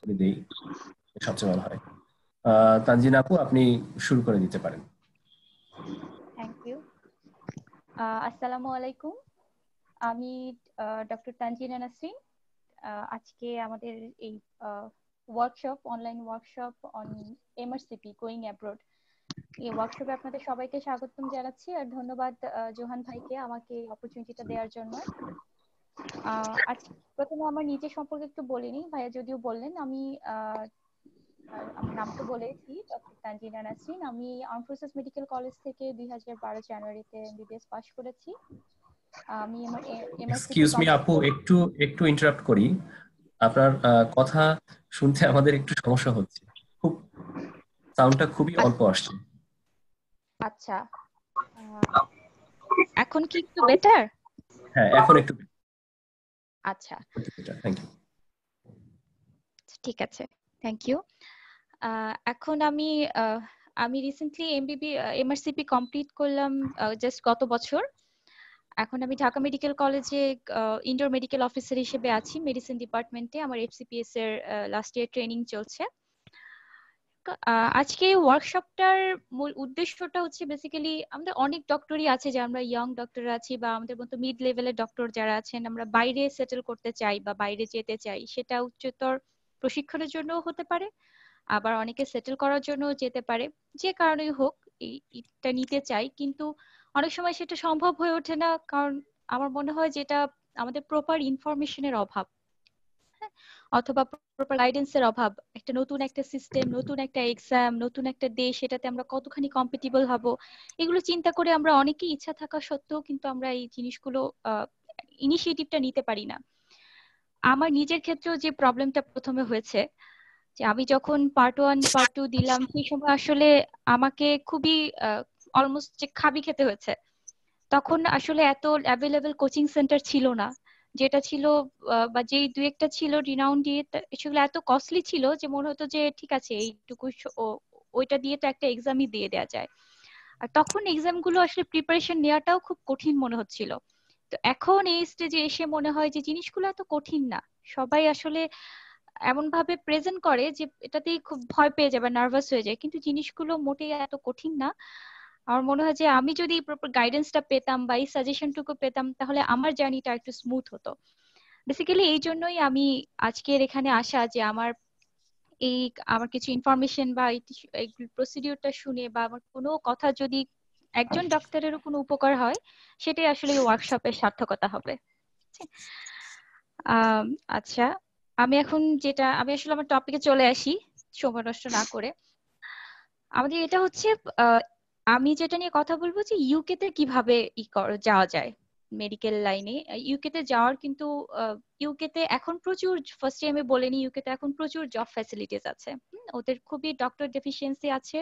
করে দিই সবচেয়ে ভালো হয় তানজিন আপু আপনি শুরু করে দিতে পারেন থ্যাংক ইউ আসসালামু আলাইকুম আমি ডক্টর তানজিন নাসরিন আজকে আমাদের এই workshop online workshop on MRCP going abroad এই ওয়ার্কশপে আপনাদের সবাইকে স্বাগতম জানাচ্ছি আর ধন্যবাদ জোহান ভাইকে আমাকে এই অপরচুনিটিটা দেওয়ার জন্য আচ্ছা প্রথমে আমার নিজের সম্পর্কে একটু বলিনি ভাইয়া যদিও বললেন আমি আমার নাম তো বলেছি ডক্টর তানজিনা নাসরিন আমি আর্ম ফোর্সেস মেডিকেল কলেজ থেকে দুই হাজার বারো জানুয়ারিতে বিবিএস পাশ করেছি আমি আমার এক্সকিউজ মি আপু একটু একটু ইন্টারাপ্ট করি আপনার কথা শুনতে আমাদের একটু সমস্যা হচ্ছে খুব সাউন্ডটা খুবই অল্প আসছে আচ্ছা এখন কি একটু বেটার হ্যাঁ এখন একটু আচ্ছা।, আচ্ছা ঠিক আছে থ্যাংক ইউ এখন আমি আমি রিসেন্টলি এমবিবি এমআরসিপি কমপ্লিট করলাম জাস্ট গত বছর এখন আমি ঢাকা মেডিকেল কলেজে ইন্ডোর মেডিকেল অফিসার হিসেবে আছি মেডিসিন ডিপার্টমেন্টে আমার এফসিপিএস এর লাস্ট ইয়ার ট্রেনিং চলছে আজকে ওয়ার্কশপটার মূল উদ্দেশ্যটা হচ্ছে বেসিক্যালি আমাদের অনেক ডক্টরই আছে যে আমরা ইয়ং ডক্টর আছি বা আমাদের মতো মিড লেভেলের ডক্টর যারা আছেন আমরা বাইরে সেটেল করতে চাই বা বাইরে যেতে চাই সেটা উচ্চতর প্রশিক্ষণের জন্য হতে পারে আবার অনেকে সেটেল করার জন্য যেতে পারে যে কারণেই হোক এইটা নিতে চাই কিন্তু অনেক সময় সেটা সম্ভব হয়ে ওঠে না কারণ আমার মনে হয় যেটা আমাদের প্রপার ইনফরমেশনের অভাব অথবা প্রপার গাইডেন্সের অভাব একটা নতুন একটা সিস্টেম নতুন একটা এক্সাম নতুন একটা দেশ এটাতে আমরা কতখানি কম্পিটিবল হব এগুলো চিন্তা করে আমরা অনেকেই ইচ্ছা থাকা সত্ত্বেও কিন্তু আমরা এই জিনিসগুলো ইনিশিয়েটিভটা নিতে পারি না আমার নিজের ক্ষেত্রেও যে প্রবলেমটা প্রথমে হয়েছে যে আমি যখন পার্ট ওয়ান পার্ট টু দিলাম সেই সময় আসলে আমাকে খুবই অলমোস্ট যে খাবি খেতে হয়েছে তখন আসলে এত অ্যাভেলেবেল কোচিং সেন্টার ছিল না যেটা ছিল বা যেই দু একটা ছিল রিনাউন্ড দিয়ে সেগুলো এত কস্টলি ছিল যে মনে হতো যে ঠিক আছে এইটুকু ওইটা দিয়ে তো একটা এক্সামই দিয়ে দেওয়া যায় আর তখন এক্সাম গুলো আসলে প্রিপারেশন নেওয়াটাও খুব কঠিন মনে হচ্ছিল তো এখন এই স্টেজে এসে মনে হয় যে জিনিসগুলো এত কঠিন না সবাই আসলে এমন ভাবে প্রেজেন্ট করে যে এটাতেই খুব ভয় পেয়ে যায় বা নার্ভাস হয়ে যায় কিন্তু জিনিসগুলো মোটেই এত কঠিন না আমার মনে হয় যে আমি যদি প্রপার গাইডেন্সটা পেতাম বা এই সাজেশনটুকু পেতাম তাহলে আমার জার্নিটা একটু স্মুথ হতো বেসিক্যালি এই জন্যই আমি আজকের এখানে আসা যে আমার এই আমার কিছু ইনফরমেশন বা এই প্রসিডিউরটা শুনে বা আমার কোনো কথা যদি একজন ডক্টরেরও আচ্ছা। কোনো উপকার হয় সেটাই আসলে ওয়ার্কশপের সার্থকতা হবে আচ্ছা।, আচ্ছা আমি এখন যেটা আমি আসলে আমার টপিকে চলে আসি সময় নষ্ট না করে আমাদের এটা হচ্ছে আমি যেটা নিয়ে কথা বলবো যে ইউকে তে কিভাবে যাওয়া যায় মেডিকেল লাইনে ইউকে তে যাওয়ার কিন্তু ইউকে তে এখন প্রচুর ফার্স্টে আমি বলিনি ইউকে তে এখন প্রচুর জব ফ্যাসিলিটিস আছে ওদের খুবই ডক্টর ডেফিসিয়েন্সি আছে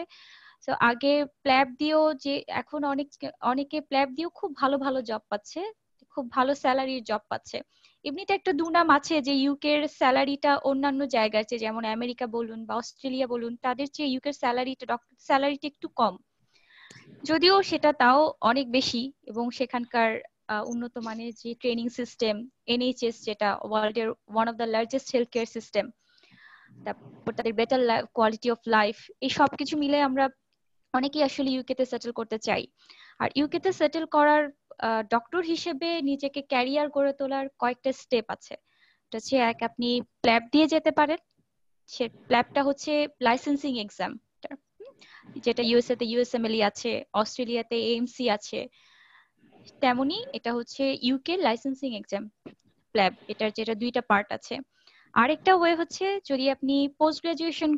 তো আগে প্ল্যাব দিয়েও যে এখন অনেক অনেকে প্ল্যাব দিয়েও খুব ভালো ভালো জব পাচ্ছে খুব ভালো স্যালারির জব পাচ্ছে এমনিতে একটা দুনাম আছে যে ইউকের স্যালারিটা অন্যান্য জায়গার চেয়ে যেমন আমেরিকা বলুন বা অস্ট্রেলিয়া বলুন তাদের চেয়ে ইউকের স্যালারিটা স্যালারিটা একটু কম যদিও সেটা তাও অনেক বেশি এবং সেখানকার উন্নত মানের যে ট্রেনিং সিস্টেম এনএইচএস যেটা ওয়ার্ল্ড এর one of the largest health care system তারপর তাদের বেটার কোয়ালিটি অফ লাইফ এই সব কিছু মিলে আমরা অনেকেই আসলে ইউকে তে সেটেল করতে চাই আর ইউকে তে সেটেল করার ডক্টর হিসেবে নিজেকে ক্যারিয়ার গড়ে তোলার কয়েকটা স্টেপ আছে হচ্ছে এক আপনি প্ল্যাব দিয়ে যেতে পারেন সে প্ল্যাবটা হচ্ছে লাইসেন্সিং এক্সাম যেটা ইউএসএ তে ইউএসএমএলই e আছে অস্ট্রেলিয়াতে এএমসি আছে তেমনি এটা হচ্ছে ইউকে লাইসেন্সিং এক্সাম প্ল্যাব এটার যেটা দুইটা পার্ট আছে আরেকটা ওয়ে হচ্ছে যদি আপনি পোস্ট গ্রাজুয়েশন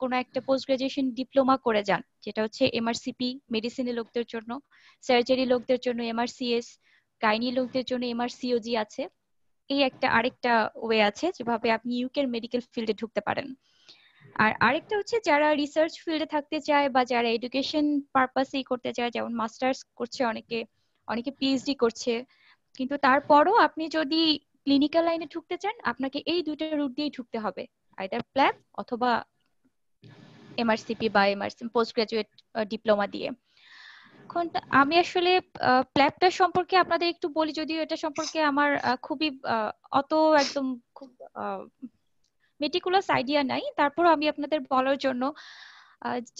কোনো একটা পোস্ট গ্রাজুয়েশন ডিপ্লোমা করে যান যেটা হচ্ছে এমআরসিপি মেডিসিনের লোকদের জন্য সার্জারি লোকদের জন্য এমআরসিএস গাইনি লোকদের জন্য এমআরসিওজি আছে এই একটা আরেকটা ওয়ে আছে যেভাবে আপনি ইউকের মেডিকেল ফিল্ডে ঢুকতে পারেন আর আরেকটা হচ্ছে যারা রিসার্চ ফিল্ডে থাকতে চায় বা যারা এডুকেশন পারপাসে করতে চায় যেমন মাস্টার্স করছে অনেকে অনেকে পিএইচডি করছে কিন্তু তারপরও আপনি যদি ক্লিনিক্যাল লাইনে ঢুকতে চান আপনাকে এই দুইটা রুট দিয়েই ঢুকতে হবে আইদার প্ল্যাব অথবা এমআরসিপি বা এমআরসি পোস্ট গ্রাজুয়েট ডিপ্লোমা দিয়ে এখন আমি আসলে প্ল্যাবটা সম্পর্কে আপনাদের একটু বলি যদিও এটা সম্পর্কে আমার খুবই অত একদম খুব মেটিকুলাস আইডিয়া নাই তারপর আমি আপনাদের বলার জন্য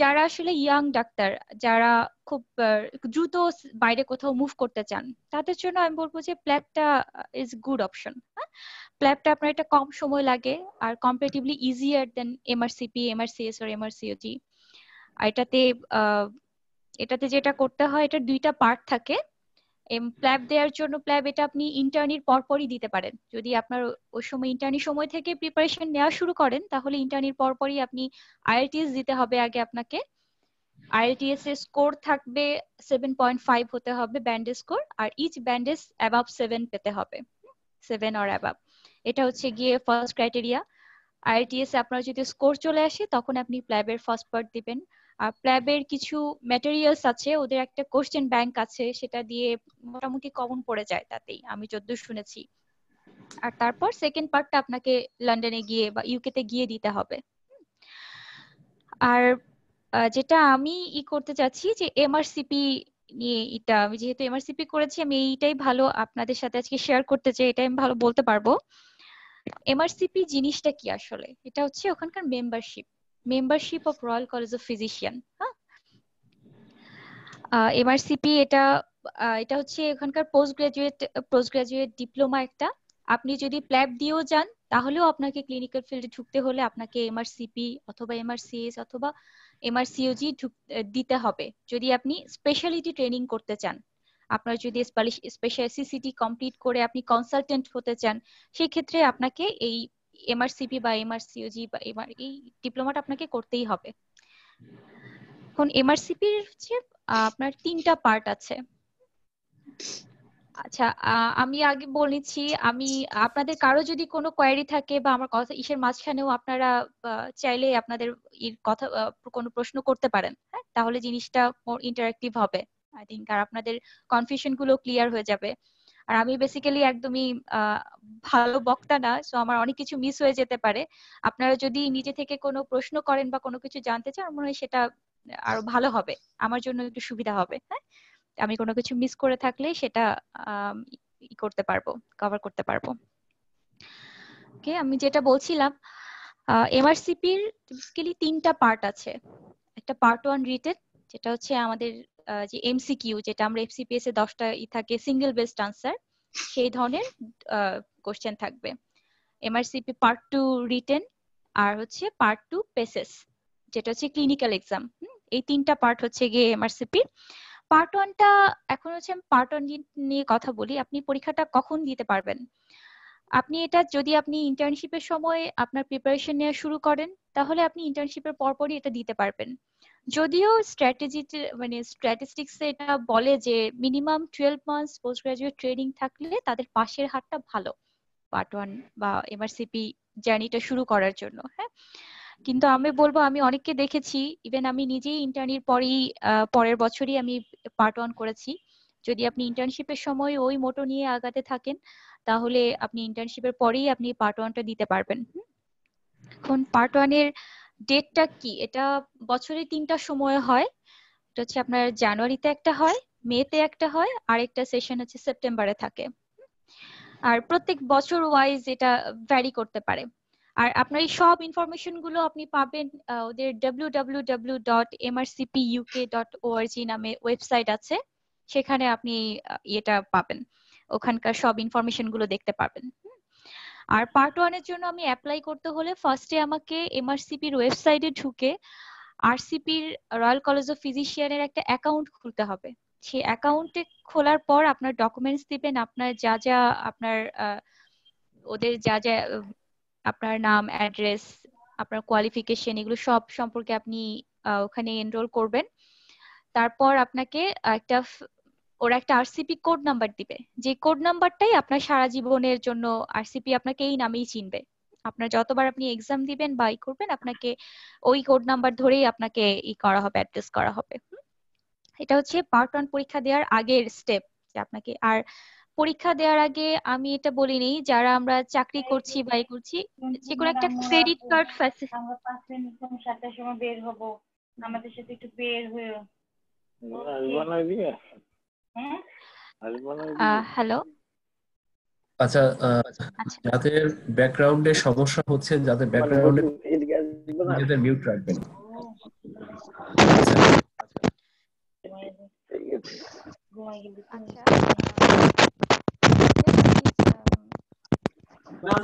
যারা আসলে ইয়াং ডাক্তার যারা খুব দ্রুত বাইরে কোথাও মুভ করতে চান তাদের জন্য আমি বলবো যে প্ল্যাবটা ইজ গুড অপশন প্ল্যাবটা আপনার একটা কম সময় লাগে আর comparatively easier than MRCP MRCS আর এমআরসিওজি এটাতে এটাতে যেটা করতে হয় এটা দুইটা পার্ট থাকে প্ল্যাব দেওয়ার জন্য প্ল্যাব এটা আপনি ইন্টার্নির পরপরই দিতে পারেন যদি আপনার ওই সময় ইন্টার্নি সময় থেকে প্রিপারেশন নেওয়া শুরু করেন তাহলে ইন্টার্নির পরপরই আপনি আইএলটিএস দিতে হবে আগে আপনাকে আইএলটিএস এর স্কোর থাকবে সেভেন পয়েন্ট ফাইভ হতে হবে ব্যান্ডেজ স্কোর আর ইচ ব্যান্ডেজ অ্যাবাভ সেভেন পেতে হবে সেভেন অর অ্যাবাভ এটা হচ্ছে গিয়ে ফার্স্ট ক্রাইটেরিয়া আইএলটিএস আপনার যদি স্কোর চলে আসে তখন আপনি প্ল্যাবের ফার্স্ট পার্ট দিবেন প্ল্যাবের কিছু ম্যাটেরিয়ালস আছে ওদের একটা কোশ্চেন ব্যাংক আছে সেটা দিয়ে মোটামুটি কমন পড়ে যায় তাতেই আমি যদ্দূর শুনেছি আর তারপর সেকেন্ড পার্টটা আপনাকে লন্ডনে গিয়ে বা ইউকে তে গিয়ে দিতে হবে আর যেটা আমি ই করতে চাচ্ছি যে এমআরসিপি নিয়ে এটা আমি যেহেতু এমআরসিপি করেছি আমি এইটাই ভালো আপনাদের সাথে আজকে শেয়ার করতে চাই এটাই আমি ভালো বলতে পারবো এমআরসিপি জিনিসটা কি আসলে এটা হচ্ছে ওখানকার membership membership of royal college of physician MRCP এটা এটা হচ্ছে এখানকার post graduate post graduate diploma একটা আপনি যদি প্ল্যাব দিয়েও যান তাহলেও আপনাকে ক্লিনিক্যাল ফিল্ডে ঢুকতে হলে আপনাকে এমআরসিপি অথবা এমআরসিএস অথবা এমআরসিওজি দিতে হবে যদি আপনি স্পেশালিটি ট্রেনিং করতে চান আপনার যদি স্পেশাল সিসিটি কমপ্লিট করে আপনি কনসালটেন্ট হতে চান সেই ক্ষেত্রে আপনাকে এই এমআরসিপি বা এমআরসিওজি বা এমআর এই ডিপ্লোমাটা আপনাকে করতেই হবে এখন এর হচ্ছে আপনার তিনটা পার্ট আছে আচ্ছা আমি আগে বলেছি আমি আপনাদের কারো যদি কোনো কোয়ারি থাকে বা আমার কথা ইসের মাঝখানেও আপনারা চাইলে আপনাদের কথা কোনো প্রশ্ন করতে পারেন হ্যাঁ তাহলে জিনিসটা মোর হবে আই থিঙ্ক আর আপনাদের কনফিউশন গুলো ক্লিয়ার হয়ে যাবে আর আমি বেসিক্যালি একদমই ভালো বক্তা না সো আমার অনেক কিছু মিস হয়ে যেতে পারে আপনারা যদি নিজে থেকে কোনো প্রশ্ন করেন বা কোনো কিছু জানতে চান মনে হয় সেটা আরো ভালো হবে আমার জন্য একটু সুবিধা হবে হ্যাঁ আমি কোনো কিছু মিস করে থাকলে সেটা ই করতে পারবো কভার করতে পারবো ওকে আমি যেটা বলছিলাম এমআরসিপির বেসিক্যালি তিনটা পার্ট আছে একটা পার্ট ওয়ান রিটেন যেটা হচ্ছে আমাদের যে এমসিকিউ যেটা আমরা এফসিপিএস এ দশটা ই থাকে সিঙ্গেল বেস্ট আনসার সেই ধরনের কোশ্চেন থাকবে এমআরসিপি পার্ট টু রিটেন আর হচ্ছে পার্ট টু পেসেস যেটা হচ্ছে ক্লিনিক্যাল এক্সাম এই তিনটা পার্ট হচ্ছে গিয়ে এমআরসিপি পার্ট ওয়ানটা এখন হচ্ছে আমি পার্ট ওয়ান নিয়ে কথা বলি আপনি পরীক্ষাটা কখন দিতে পারবেন আপনি এটা যদি আপনি ইন্টার্নশিপের সময় আপনার প্রিপারেশন নেওয়া শুরু করেন তাহলে আপনি ইন্টার্নশিপের পরপরই এটা দিতে পারবেন যদিও স্ট্র্যাটেজিতে মানে স্ট্র্যাটিস্টিক্স এটা বলে যে minimum twelve months post graduate training থাকলে তাদের পাশের হারটা ভালো পার্ট ওয়ান বা এমআরসিপি জার্নিটা শুরু করার জন্য হ্যাঁ কিন্তু আমি বলবো আমি অনেককে দেখেছি ইভেন আমি নিজেই ইন্টার্নির পরেই পরের বছরই আমি পার্ট ওয়ান করেছি যদি আপনি ইন্টার্নশিপের সময় ওই মোটো নিয়ে আগাতে থাকেন তাহলে আপনি ইন্টার্নশিপের পরেই আপনি পার্ট ওয়ানটা দিতে পারবেন এখন পার্ট ওয়ানের এর ডেটটা কি এটা বছরে তিনটা সময় হয় এটা হচ্ছে আপনার জানুয়ারিতে একটা হয় মেতে একটা হয় আর একটা সেশন হচ্ছে সেপ্টেম্বরে থাকে আর প্রত্যেক বছর ওয়াইজ এটা ভ্যারি করতে পারে আর আপনার এই সব ইনফরমেশন গুলো আপনি পাবেন ওদের www.mrcpuk.org নামে ওয়েবসাইট আছে সেখানে আপনি এটা পাবেন ওখানকার সব ইনফরমেশন গুলো দেখতে পাবেন আর পার্ট ওয়ানের জন্য আমি অ্যাপ্লাই করতে হলে ফার্স্টে আমাকে এমআরসিপির ওয়েবসাইটে ঢুকে আরসিপির রয়্যাল কলেজ অফ ফিজিশিয়ান এর একটা অ্যাকাউন্ট খুলতে হবে সেই অ্যাকাউন্টে খোলার পর আপনার ডকুমেন্টস দিবেন আপনার যা যা আপনার ওদের যা যা আপনার নাম অ্যাড্রেস আপনার কোয়ালিফিকেশন এগুলো সব সম্পর্কে আপনি ওখানে এনরোল করবেন তারপর আপনাকে একটা ওরা একটা আরসিপি কোড নাম্বার দিবে যে কোড নাম্বারটাই আপনার সারা জীবনের জন্য আরসিপি আপনাকে এই নামেই চিনবে আপনার যতবার আপনি এক্সাম দিবেন বা ই করবেন আপনাকে ওই কোড নাম্বার ধরেই আপনাকে ই করা হবে অ্যাড্রেস করা হবে এটা হচ্ছে পার্ট ওয়ান পরীক্ষা দেওয়ার আগের স্টেপ যে আপনাকে আর পরীক্ষা দেওয়ার আগে আমি এটা বলিনি যারা আমরা চাকরি হ্যাঁ, করছি বা ই করছি যে কোনো একটা ক্রেডিট কার্ড ফ্যাসিলিটি আমরা 5 মিনিট 7 সময় বের হব আমাদের সাথে একটু বের হয়ে হ্যালো আচ্ছা, আচ্ছা। যাদের ব্যাকগ্রাউন্ডে সমস্যা হচ্ছে যাদের ব্যাকগ্রাউন্ডে নিজেদের মিউট রাখবেন না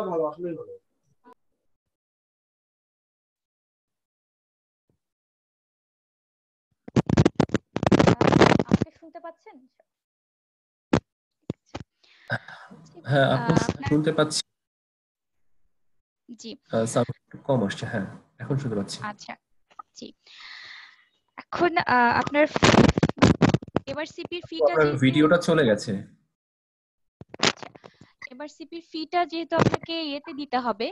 ভালো আসলেই ভালো পাচ্ছেন হ্যাঁ আপনি শুনতে পাচ্ছি জি কম আসছে হ্যাঁ আচ্ছা জি এখন আপনার এবার সিপির আচ্ছা, যেহেতু আপনাকে ইয়েতে দিতে হবে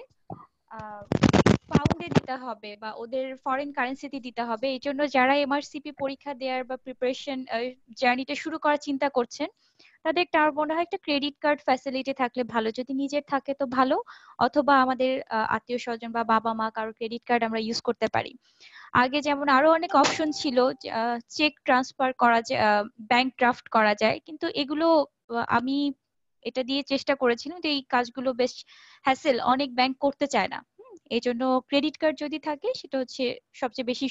পাউন্ডে দিতে হবে বা ওদের ফরেন কারেন্সিতে দিতে হবে এই জন্য যারা এমআরসিপি পরীক্ষা দেওয়ার বা প্রিপারেশন জার্নিটা শুরু করার চিন্তা করছেন তাদের একটা আমার মনে হয় একটা ক্রেডিট কার্ড ফ্যাসিলিটি থাকলে ভালো যদি নিজের থাকে তো ভালো অথবা আমাদের আত্মীয় স্বজন বা বাবা মা কারো ক্রেডিট কার্ড আমরা ইউজ করতে পারি আগে যেমন আরো অনেক অপশন ছিল চেক ট্রান্সফার করা যায় ব্যাংক ড্রাফট করা যায় কিন্তু এগুলো আমি এটা দিয়ে চেষ্টা করেছিলাম যে এই কাজগুলো বেশ হ্যাসেল অনেক ব্যাংক করতে চায় না এই জন্য ক্রেডিট কার্ড যদি থাকে সেটা হচ্ছে সবচেয়ে বেশি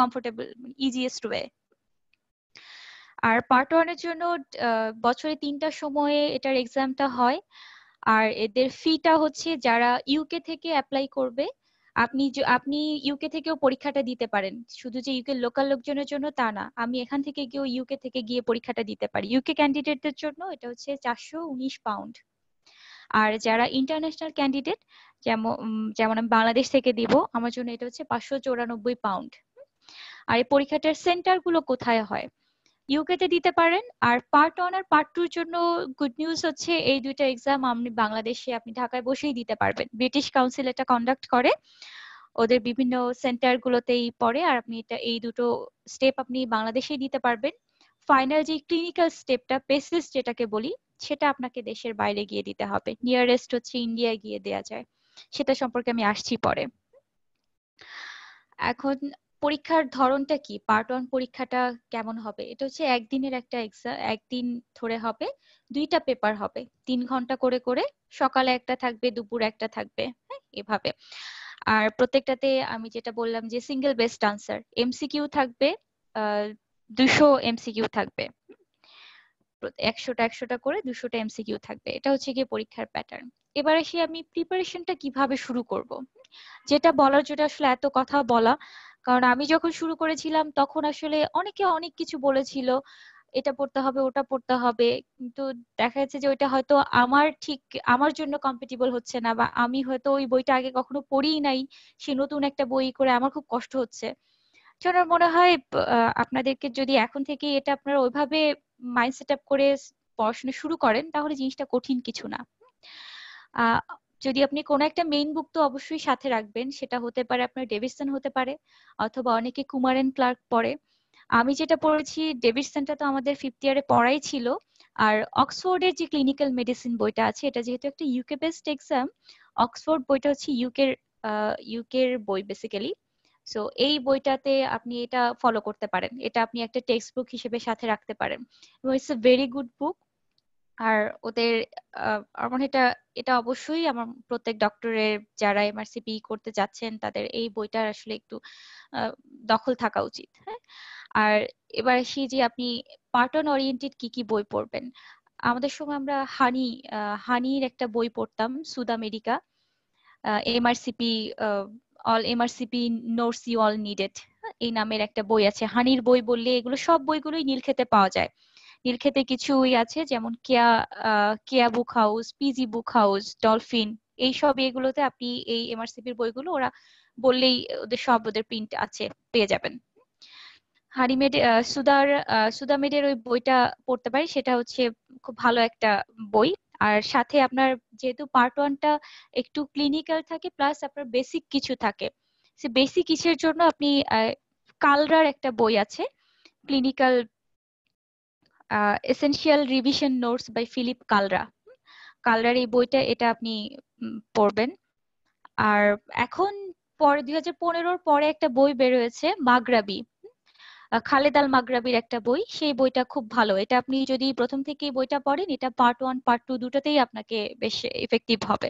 কমফোর্টেবল ইজিয়েস্ট ওয়ে আর পার্ট ওয়ানের জন্য বছরে তিনটা সময়ে এটার এক্সামটা হয় আর এদের ফিটা হচ্ছে যারা ইউকে থেকে অ্যাপ্লাই করবে আপনি আপনি ইউকে থেকেও পরীক্ষাটা দিতে পারেন শুধু যে ইউকে লোকাল লোকজনের জন্য তা না আমি এখান থেকে গিয়েও ইউকে থেকে গিয়ে পরীক্ষাটা দিতে পারি ইউকে ক্যান্ডিডেটদের জন্য এটা হচ্ছে চারশো উনিশ পাউন্ড আর যারা ইন্টারন্যাশনাল ক্যান্ডিডেট যেমন যেমন আমি বাংলাদেশ থেকে দিব আমার জন্য এটা হচ্ছে পাঁচশো চৌরানব্বই পাউন্ড আর এই পরীক্ষাটার সেন্টার গুলো কোথায় হয় ইউকেতে দিতে পারেন আর পার্ট ওয়ান আর পার্ট টুর জন্য গুড নিউজ হচ্ছে এই দুইটা এক্সাম আপনি বাংলাদেশে আপনি ঢাকায় বসেই দিতে পারবেন ব্রিটিশ কাউন্সিল এটা কন্ডাক্ট করে ওদের বিভিন্ন সেন্টার গুলোতেই পড়ে আর আপনি এটা এই দুটো স্টেপ আপনি বাংলাদেশেই দিতে পারবেন ফাইনাল যে ক্লিনিক্যাল স্টেপটা পেসিস যেটাকে বলি সেটা আপনাকে দেশের বাইরে গিয়ে দিতে হবে নিয়ারেস্ট হচ্ছে ইন্ডিয়ায় গিয়ে দেয়া যায় সেটা সম্পর্কে আমি আসছি পরে এখন পরীক্ষার ধরনটা কি পার্ট ওয়ান পরীক্ষাটা কেমন হবে এটা হচ্ছে একদিনের একটা এক্সাম একদিন ধরে হবে দুইটা পেপার হবে তিন ঘন্টা করে করে সকালে একটা থাকবে দুপুর একটা থাকবে হ্যাঁ এভাবে আর প্রত্যেকটাতে আমি যেটা বললাম যে সিঙ্গেল বেস্ট আনসার এমসিকিউ থাকবে দুশো এমসিকিউ থাকবে একশোটা একশোটা করে দুশোটা এমসিকিউ থাকবে এটা হচ্ছে গিয়ে পরীক্ষার প্যাটার্ন এবার আসি আমি প্রিপারেশনটা কিভাবে শুরু করব যেটা বলার যেটা আসলে এত কথা বলা কারণ আমি যখন শুরু করেছিলাম তখন আসলে অনেকে অনেক কিছু বলেছিল এটা পড়তে হবে ওটা পড়তে হবে কিন্তু দেখা যাচ্ছে যে ওইটা হয়তো আমার ঠিক আমার জন্য কম্পিটিবল হচ্ছে না বা আমি হয়তো ওই বইটা আগে কখনো পড়িই নাই সে নতুন একটা বই করে আমার খুব কষ্ট হচ্ছে আমার মনে হয় আপনাদেরকে যদি এখন থেকে এটা আপনারা ওইভাবে মাইন্ড সেট আপ করে পড়াশোনা শুরু করেন তাহলে জিনিসটা কঠিন কিছু না যদি আপনি কোনো একটা মেইন বুক তো অবশ্যই সাথে রাখবেন সেটা হতে পারে আপনার ডেভিসন হতে পারে অথবা অনেকে কুমারেন ক্লার্ক পড়ে আমি যেটা পড়েছি ডেভিসনটা তো আমাদের ফিফথ ইয়ারে পড়াই ছিল আর অক্সফোর্ডের যে ক্লিনিক্যাল মেডিসিন বইটা আছে এটা যেহেতু একটা ইউকে বেসড এক্সাম অক্সফোর্ড বইটা হচ্ছে ইউকের ইউকের বই বেসিক্যালি সো এই বইটাতে আপনি এটা ফলো করতে পারেন এটা আপনি একটা টেক্সট বুক হিসেবে সাথে রাখতে পারেন এবং it's a very good book আর ওদের আমার মনে এটা এটা অবশ্যই আমার প্রত্যেক ডক্টরের যারা এমআরসিপি করতে যাচ্ছেন তাদের এই বইটার আসলে একটু দখল থাকা উচিত হ্যাঁ আর এবার আসি যে আপনি পার্টন ওরিয়েন্টেড কি কি বই পড়বেন আমাদের সময় আমরা হানি হানির একটা বই পড়তাম সুদ America MRCP all MRCP notes you all needed এই নামের একটা বই আছে হানির বই বললে এগুলো সব বইগুলোই নীলক্ষেতে পাওয়া যায় নীলক্ষেতে কিছুই আছে যেমন Keya Keya book house PG book house dolphin এই সব এগুলোতে আপনি এই এমআরসিপির বইগুলো ওরা বললেই ওদের সব ওদের প্রিন্ট আছে পেয়ে যাবেন হানিমেড সুদার সুদামেডের ওই বইটা পড়তে পারি সেটা হচ্ছে খুব ভালো একটা বই আর সাথে আপনার যেহেতু পার্ট ওয়ানটা একটু ক্লিনিক্যাল থাকে প্লাস আপনার বেসিক কিছু থাকে সে বেসিক কিছুর জন্য আপনি কালরার একটা বই আছে clinical essential revision notes by Philip Kalra কালরার এই বইটা এটা আপনি পড়বেন আর এখন পরে দুই হাজার পনেরোর পরে একটা বই বের হয়েছে মাগরাবি খালেদ আল মাগরাবির একটা বই সেই বইটা খুব ভালো এটা আপনি যদি প্রথম থেকেই বইটা পড়েন এটা পার্ট ওয়ান পার্ট টু দুটাতেই আপনাকে বেশ ইফেক্টিভ হবে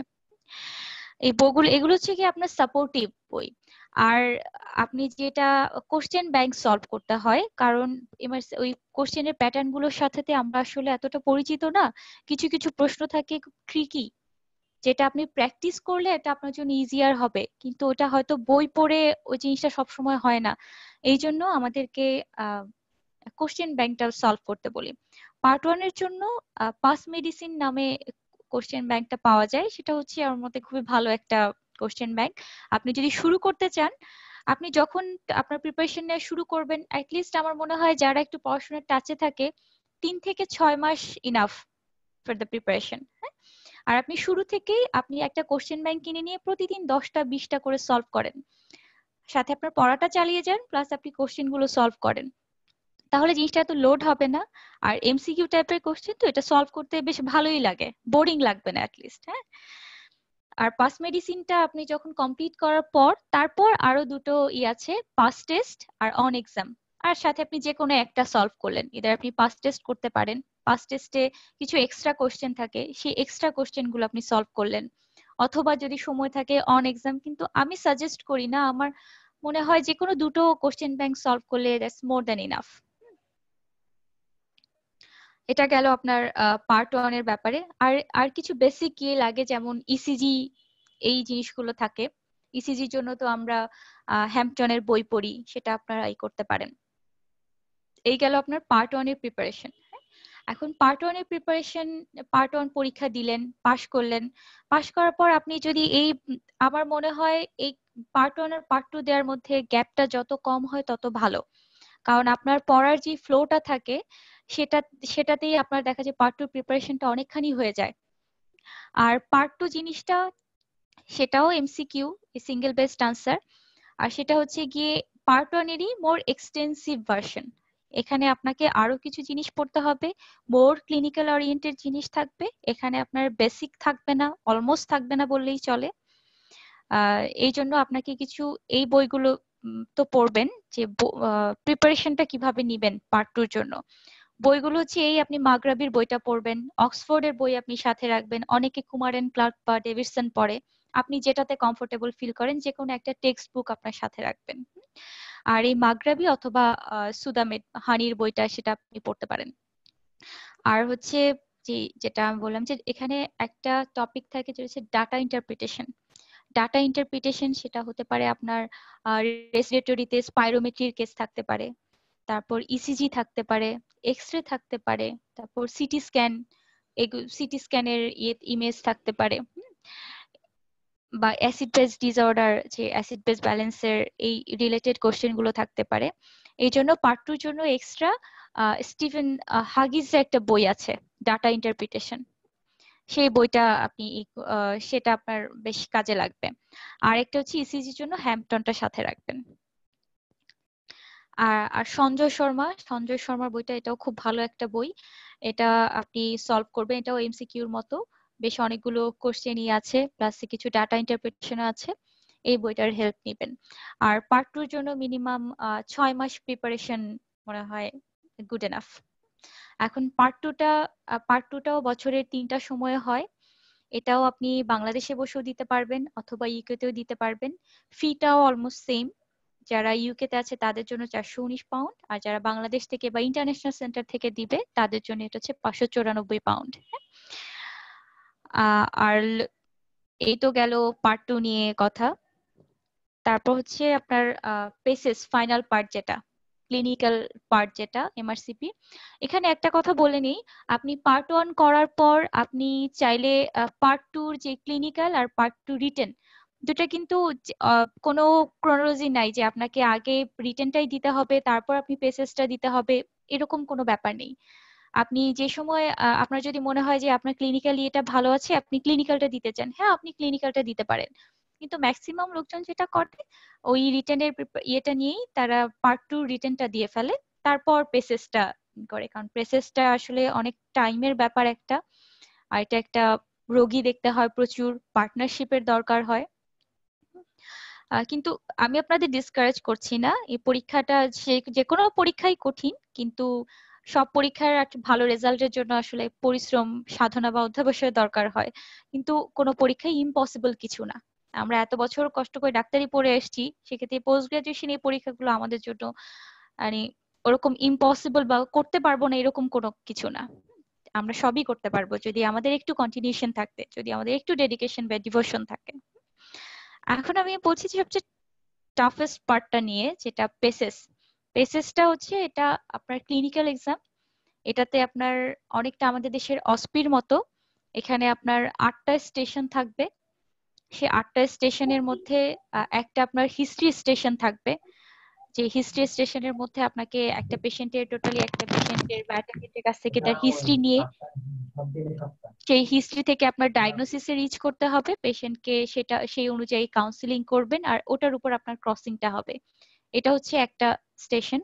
এই বইগুলো এগুলো হচ্ছে কি আপনার সাপোর্টিভ বই আর আপনি যেটা কোশ্চেন ব্যাংক সলভ করতে হয় কারণ ওই কোশ্চেনের প্যাটার্ন গুলোর সাথে আমরা আসলে এতটা পরিচিত না কিছু কিছু প্রশ্ন থাকে ট্রিকি যেটা আপনি প্র্যাকটিস করলে এটা আপনার জন্য ইজিয়ার হবে কিন্তু ওটা হয়তো বই পড়ে ওই জিনিসটা সবসময় হয় না এই জন্য আমাদেরকে কোশ্চেন ব্যাংকটা সলভ করতে বলি পার্ট ওয়ানের জন্য পাস মেডিসিন নামে কোশ্চেন ব্যাংকটা পাওয়া যায় সেটা হচ্ছে আমার মতে খুবই ভালো একটা কোশ্চেন ব্যাংক আপনি যদি শুরু করতে চান আপনি যখন আপনার প্রিপারেশন নেওয়া শুরু করবেন অ্যাটলিস্ট আমার মনে হয় যারা একটু পড়াশোনার টাচে থাকে তিন থেকে ছয় মাস ইনাফ ফর দ্য প্রিপারেশন হ্যাঁ আর আপনি শুরু থেকেই আপনি একটা কোশ্চেন ব্যাংক কিনে নিয়ে প্রতিদিন দশটা বিশটা করে সলভ করেন সাথে আপনার পড়াটা চালিয়ে যান প্লাস আপনি কোশ্চেন গুলো সলভ করেন তাহলে জিনিসটা এত লোড হবে না আর এমসিকিউ টাইপের কোশ্চেন তো এটা সলভ করতে বেশ ভালোই লাগে বোরিং লাগবে না অ্যাটলিস্ট হ্যাঁ আর পাস মেডিসিনটা আপনি যখন কমপ্লিট করার পর তারপর আরো দুটো ই আছে পাস টেস্ট আর অন এক্সাম আর সাথে আপনি যে কোনো একটা সলভ করলেন ইদার আপনি পাস টেস্ট করতে পারেন পাস টেস্টে কিছু এক্সট্রা কোশ্চেন থাকে সেই এক্সট্রা গুলো আপনি সলভ করলেন অথবা যদি সময় থাকে অন এক্সাম কিন্তু আমি সাজেস্ট করি না আমার মনে হয় যে কোনো দুটো কোশ্চেন ব্যাংক সলভ করলে দ্যাটস মোর দ্যান ইনাফ এটা গেল আপনার পার্ট ওয়ান এর ব্যাপারে আর আর কিছু বেসিক ইয়ে কি লাগে যেমন ইসিজি e এই জিনিসগুলো থাকে ইসিজির e জন্য তো আমরা হ্যাম্পটনের বই পড়ি সেটা আপনারা এই করতে পারেন এই গেল আপনার পার্ট ওয়ান এর প্রিপারেশন হ্যাঁ? এখন পার্ট ওয়ান এর প্রিপারেশন পার্ট ওয়ান পরীক্ষা দিলেন পাশ করলেন পাশ করার পর আপনি যদি এই আমার মনে হয় এই পার্ট ওয়ান আর পার্ট টু দেওয়ার মধ্যে গ্যাপটা যত কম হয় তত ভালো কারণ আপনার পড়ার যে ফ্লোটা থাকে সেটা সেটাতেই আপনার দেখা যায় পার্ট টু প্রিপারেশনটা অনেকখানি হয়ে যায় আর পার্ট টু জিনিসটা সেটাও এমসিকিউ সিঙ্গেল বেস্ট আনসার আর সেটা হচ্ছে গিয়ে পার্ট ওয়ানেরই মোর এক্সটেন্সিভ ভার্সন এখানে আপনাকে আরো কিছু জিনিস পড়তে হবে মোর ক্লিনিক্যাল ওরিয়েন্টেড জিনিস থাকবে এখানে আপনার বেসিক থাকবে না অলমোস্ট থাকবে না বললেই চলে এই জন্য আপনাকে কিছু এই বইগুলো তো পড়বেন যে প্রিপারেশনটা কিভাবে নিবেন পার্ট টুর জন্য বইগুলো হচ্ছে এই আপনি মাগরাবির বইটা পড়বেন অক্সফোর্ডের বই আপনি সাথে রাখবেন অনেকে কুমারেন ক্লার্ক বা ডেভিডসন পড়ে আপনি যেটাতে কমফোর্টেবল ফিল করেন যে কোনো একটা টেক্সট বুক আপনার সাথে রাখবেন আর এই মাগরাবি অথবা সুদামের হানির বইটা সেটা আপনি পড়তে পারেন আর হচ্ছে যে যেটা আমি বললাম যে এখানে একটা টপিক থাকে যেটা হচ্ছে ডাটা ইন্টারপ্রিটেশন ডাটা ইন্টারপ্রিটেশন সেটা হতে পারে আপনার রেসিডেটরিতে স্পাইরোমেট্রির কেস থাকতে পারে তারপর ইসিজি e থাকতে পারে এক্স রে থাকতে পারে তারপর সিটি স্ক্যান সিটি স্ক্যানের ইমেজ থাকতে পারে বা অ্যাসিড বেস ডিসঅর্ডার যে অ্যাসিড বেস ব্যালেন্সের এই রিলেটেড কোশ্চেন গুলো থাকতে পারে এই জন্য পার্ট টুর জন্য এক্সট্রা স্টিফেন হাগিজ একটা বই আছে ডাটা ইন্টারপ্রিটেশন সেই বইটা আপনি সেটা আপনার বেশ কাজে লাগবে আর একটা হচ্ছে ইসিজির e জন্য হ্যাম্পটনটা সাথে রাখবেন আর আর সঞ্জয় শর্মা সঞ্জয় শর্মার বইটা এটাও খুব ভালো একটা বই এটা আপনি সলভ করবেন এটাও এমসিকিউর মতো বেশ অনেকগুলো কোশ্চেনই আছে প্লাস কিছু ডাটা ইন্টারপ্রিটেশন আছে এই বইটার হেল্প নেবেন আর পার্ট টুর জন্য মিনিমাম ছয় মাস প্রিপারেশন মনে হয় গুড এনাফ এখন পার্ট টুটা পার্ট টুটাও বছরের তিনটা সময়ে হয় এটাও আপনি বাংলাদেশে বসেও দিতে পারবেন অথবা ইউকেতেও দিতে পারবেন ফিটাও অলমোস্ট সেম যারা ইউকেতে আছে তাদের জন্য চারশো উনিশ পাউন্ড আর যারা বাংলাদেশ থেকে বা ইন্টারন্যাশনাল সেন্টার থেকে দিবে তাদের জন্য এটা হচ্ছে পাঁচশো চৌরানব্বই পাউন্ড আর এই তো গেল পার্ট টু নিয়ে কথা তারপর হচ্ছে আপনার পেসেস ফাইনাল পার্ট যেটা ক্লিনিক্যাল পার্ট যেটা এমআরসিপি এখানে একটা কথা বলে নিই আপনি পার্ট ওয়ান করার পর আপনি চাইলে পার্ট টুর যে ক্লিনিক্যাল আর পার্ট টু রিটেন দুটা কিন্তু কোনো ক্রোনোলজি নাই যে আপনাকে আগে রিটেনটাই দিতে হবে তারপর আপনি পেসেসটা দিতে হবে এরকম কোনো ব্যাপার নেই আপনি যে সময় আপনার যদি মনে হয় যে আপনার ক্লিনিক্যালি এটা ভালো আছে আপনি ক্লিনিক্যালটা দিতে চান হ্যাঁ আপনি ক্লিনিক্যালটা দিতে পারেন কিন্তু ম্যাক্সিমাম লোকজন যেটা করে ওই রিটেনের ইয়েটা নিয়েই তারা পার্ট টু রিটেনটা দিয়ে ফেলে তারপর পেসেসটা করে কারণ প্রেসেসটা আসলে অনেক টাইমের ব্যাপার একটা আর এটা একটা রোগী দেখতে হয় প্রচুর পার্টনারশিপের দরকার হয় কিন্তু আমি আপনাদের ডিসকারেজ করছি না এই পরীক্ষাটা যে কোনো পরীক্ষাই কঠিন কিন্তু সব পরীক্ষার ভালো রেজাল্টের জন্য আসলে পরিশ্রম সাধনা বা অধ্যাবসায় দরকার হয় কিন্তু কোনো পরীক্ষাই ইম্পসিবল কিছু না আমরা এত বছর কষ্ট করে ডাক্তারি পড়ে এসেছি সেক্ষেত্রে পোস্ট গ্রাজুয়েশন এই পরীক্ষাগুলো আমাদের জন্য মানে ওরকম ইম্পসিবল বা করতে পারবো না এরকম কোনো কিছু না আমরা সবই করতে পারবো যদি আমাদের একটু কন্টিনিউশন থাকতে যদি আমাদের একটু ডেডিকেশন বা ডিভোশন থাকে এখন আমি বলছি যে সবচেয়ে টাফেস্ট পার্টটা নিয়ে যেটা পেসেস বেসিসটা হচ্ছে এটা আপনার ক্লিনিক্যাল এক্সাম এটাতে আপনার অনেকটা আমাদের দেশের অস্পির মতো এখানে আপনার আটটা স্টেশন থাকবে সে আটটা স্টেশনের মধ্যে একটা আপনার হিস্ট্রি স্টেশন থাকবে যে হিস্ট্রি স্টেশনের মধ্যে আপনাকে একটা পেশেন্টের টোটালি একটা পেশেন্টের বায়োটেকনিকের কাছ থেকে তার হিস্ট্রি নিয়ে সেই হিস্ট্রি থেকে আপনার ডায়াগনোসিসে রিচ করতে হবে পেশেন্টকে সেটা সেই অনুযায়ী কাউন্সিলিং করবেন আর ওটার উপর আপনার ক্রসিংটা হবে এটা হচ্ছে একটা স্টেশন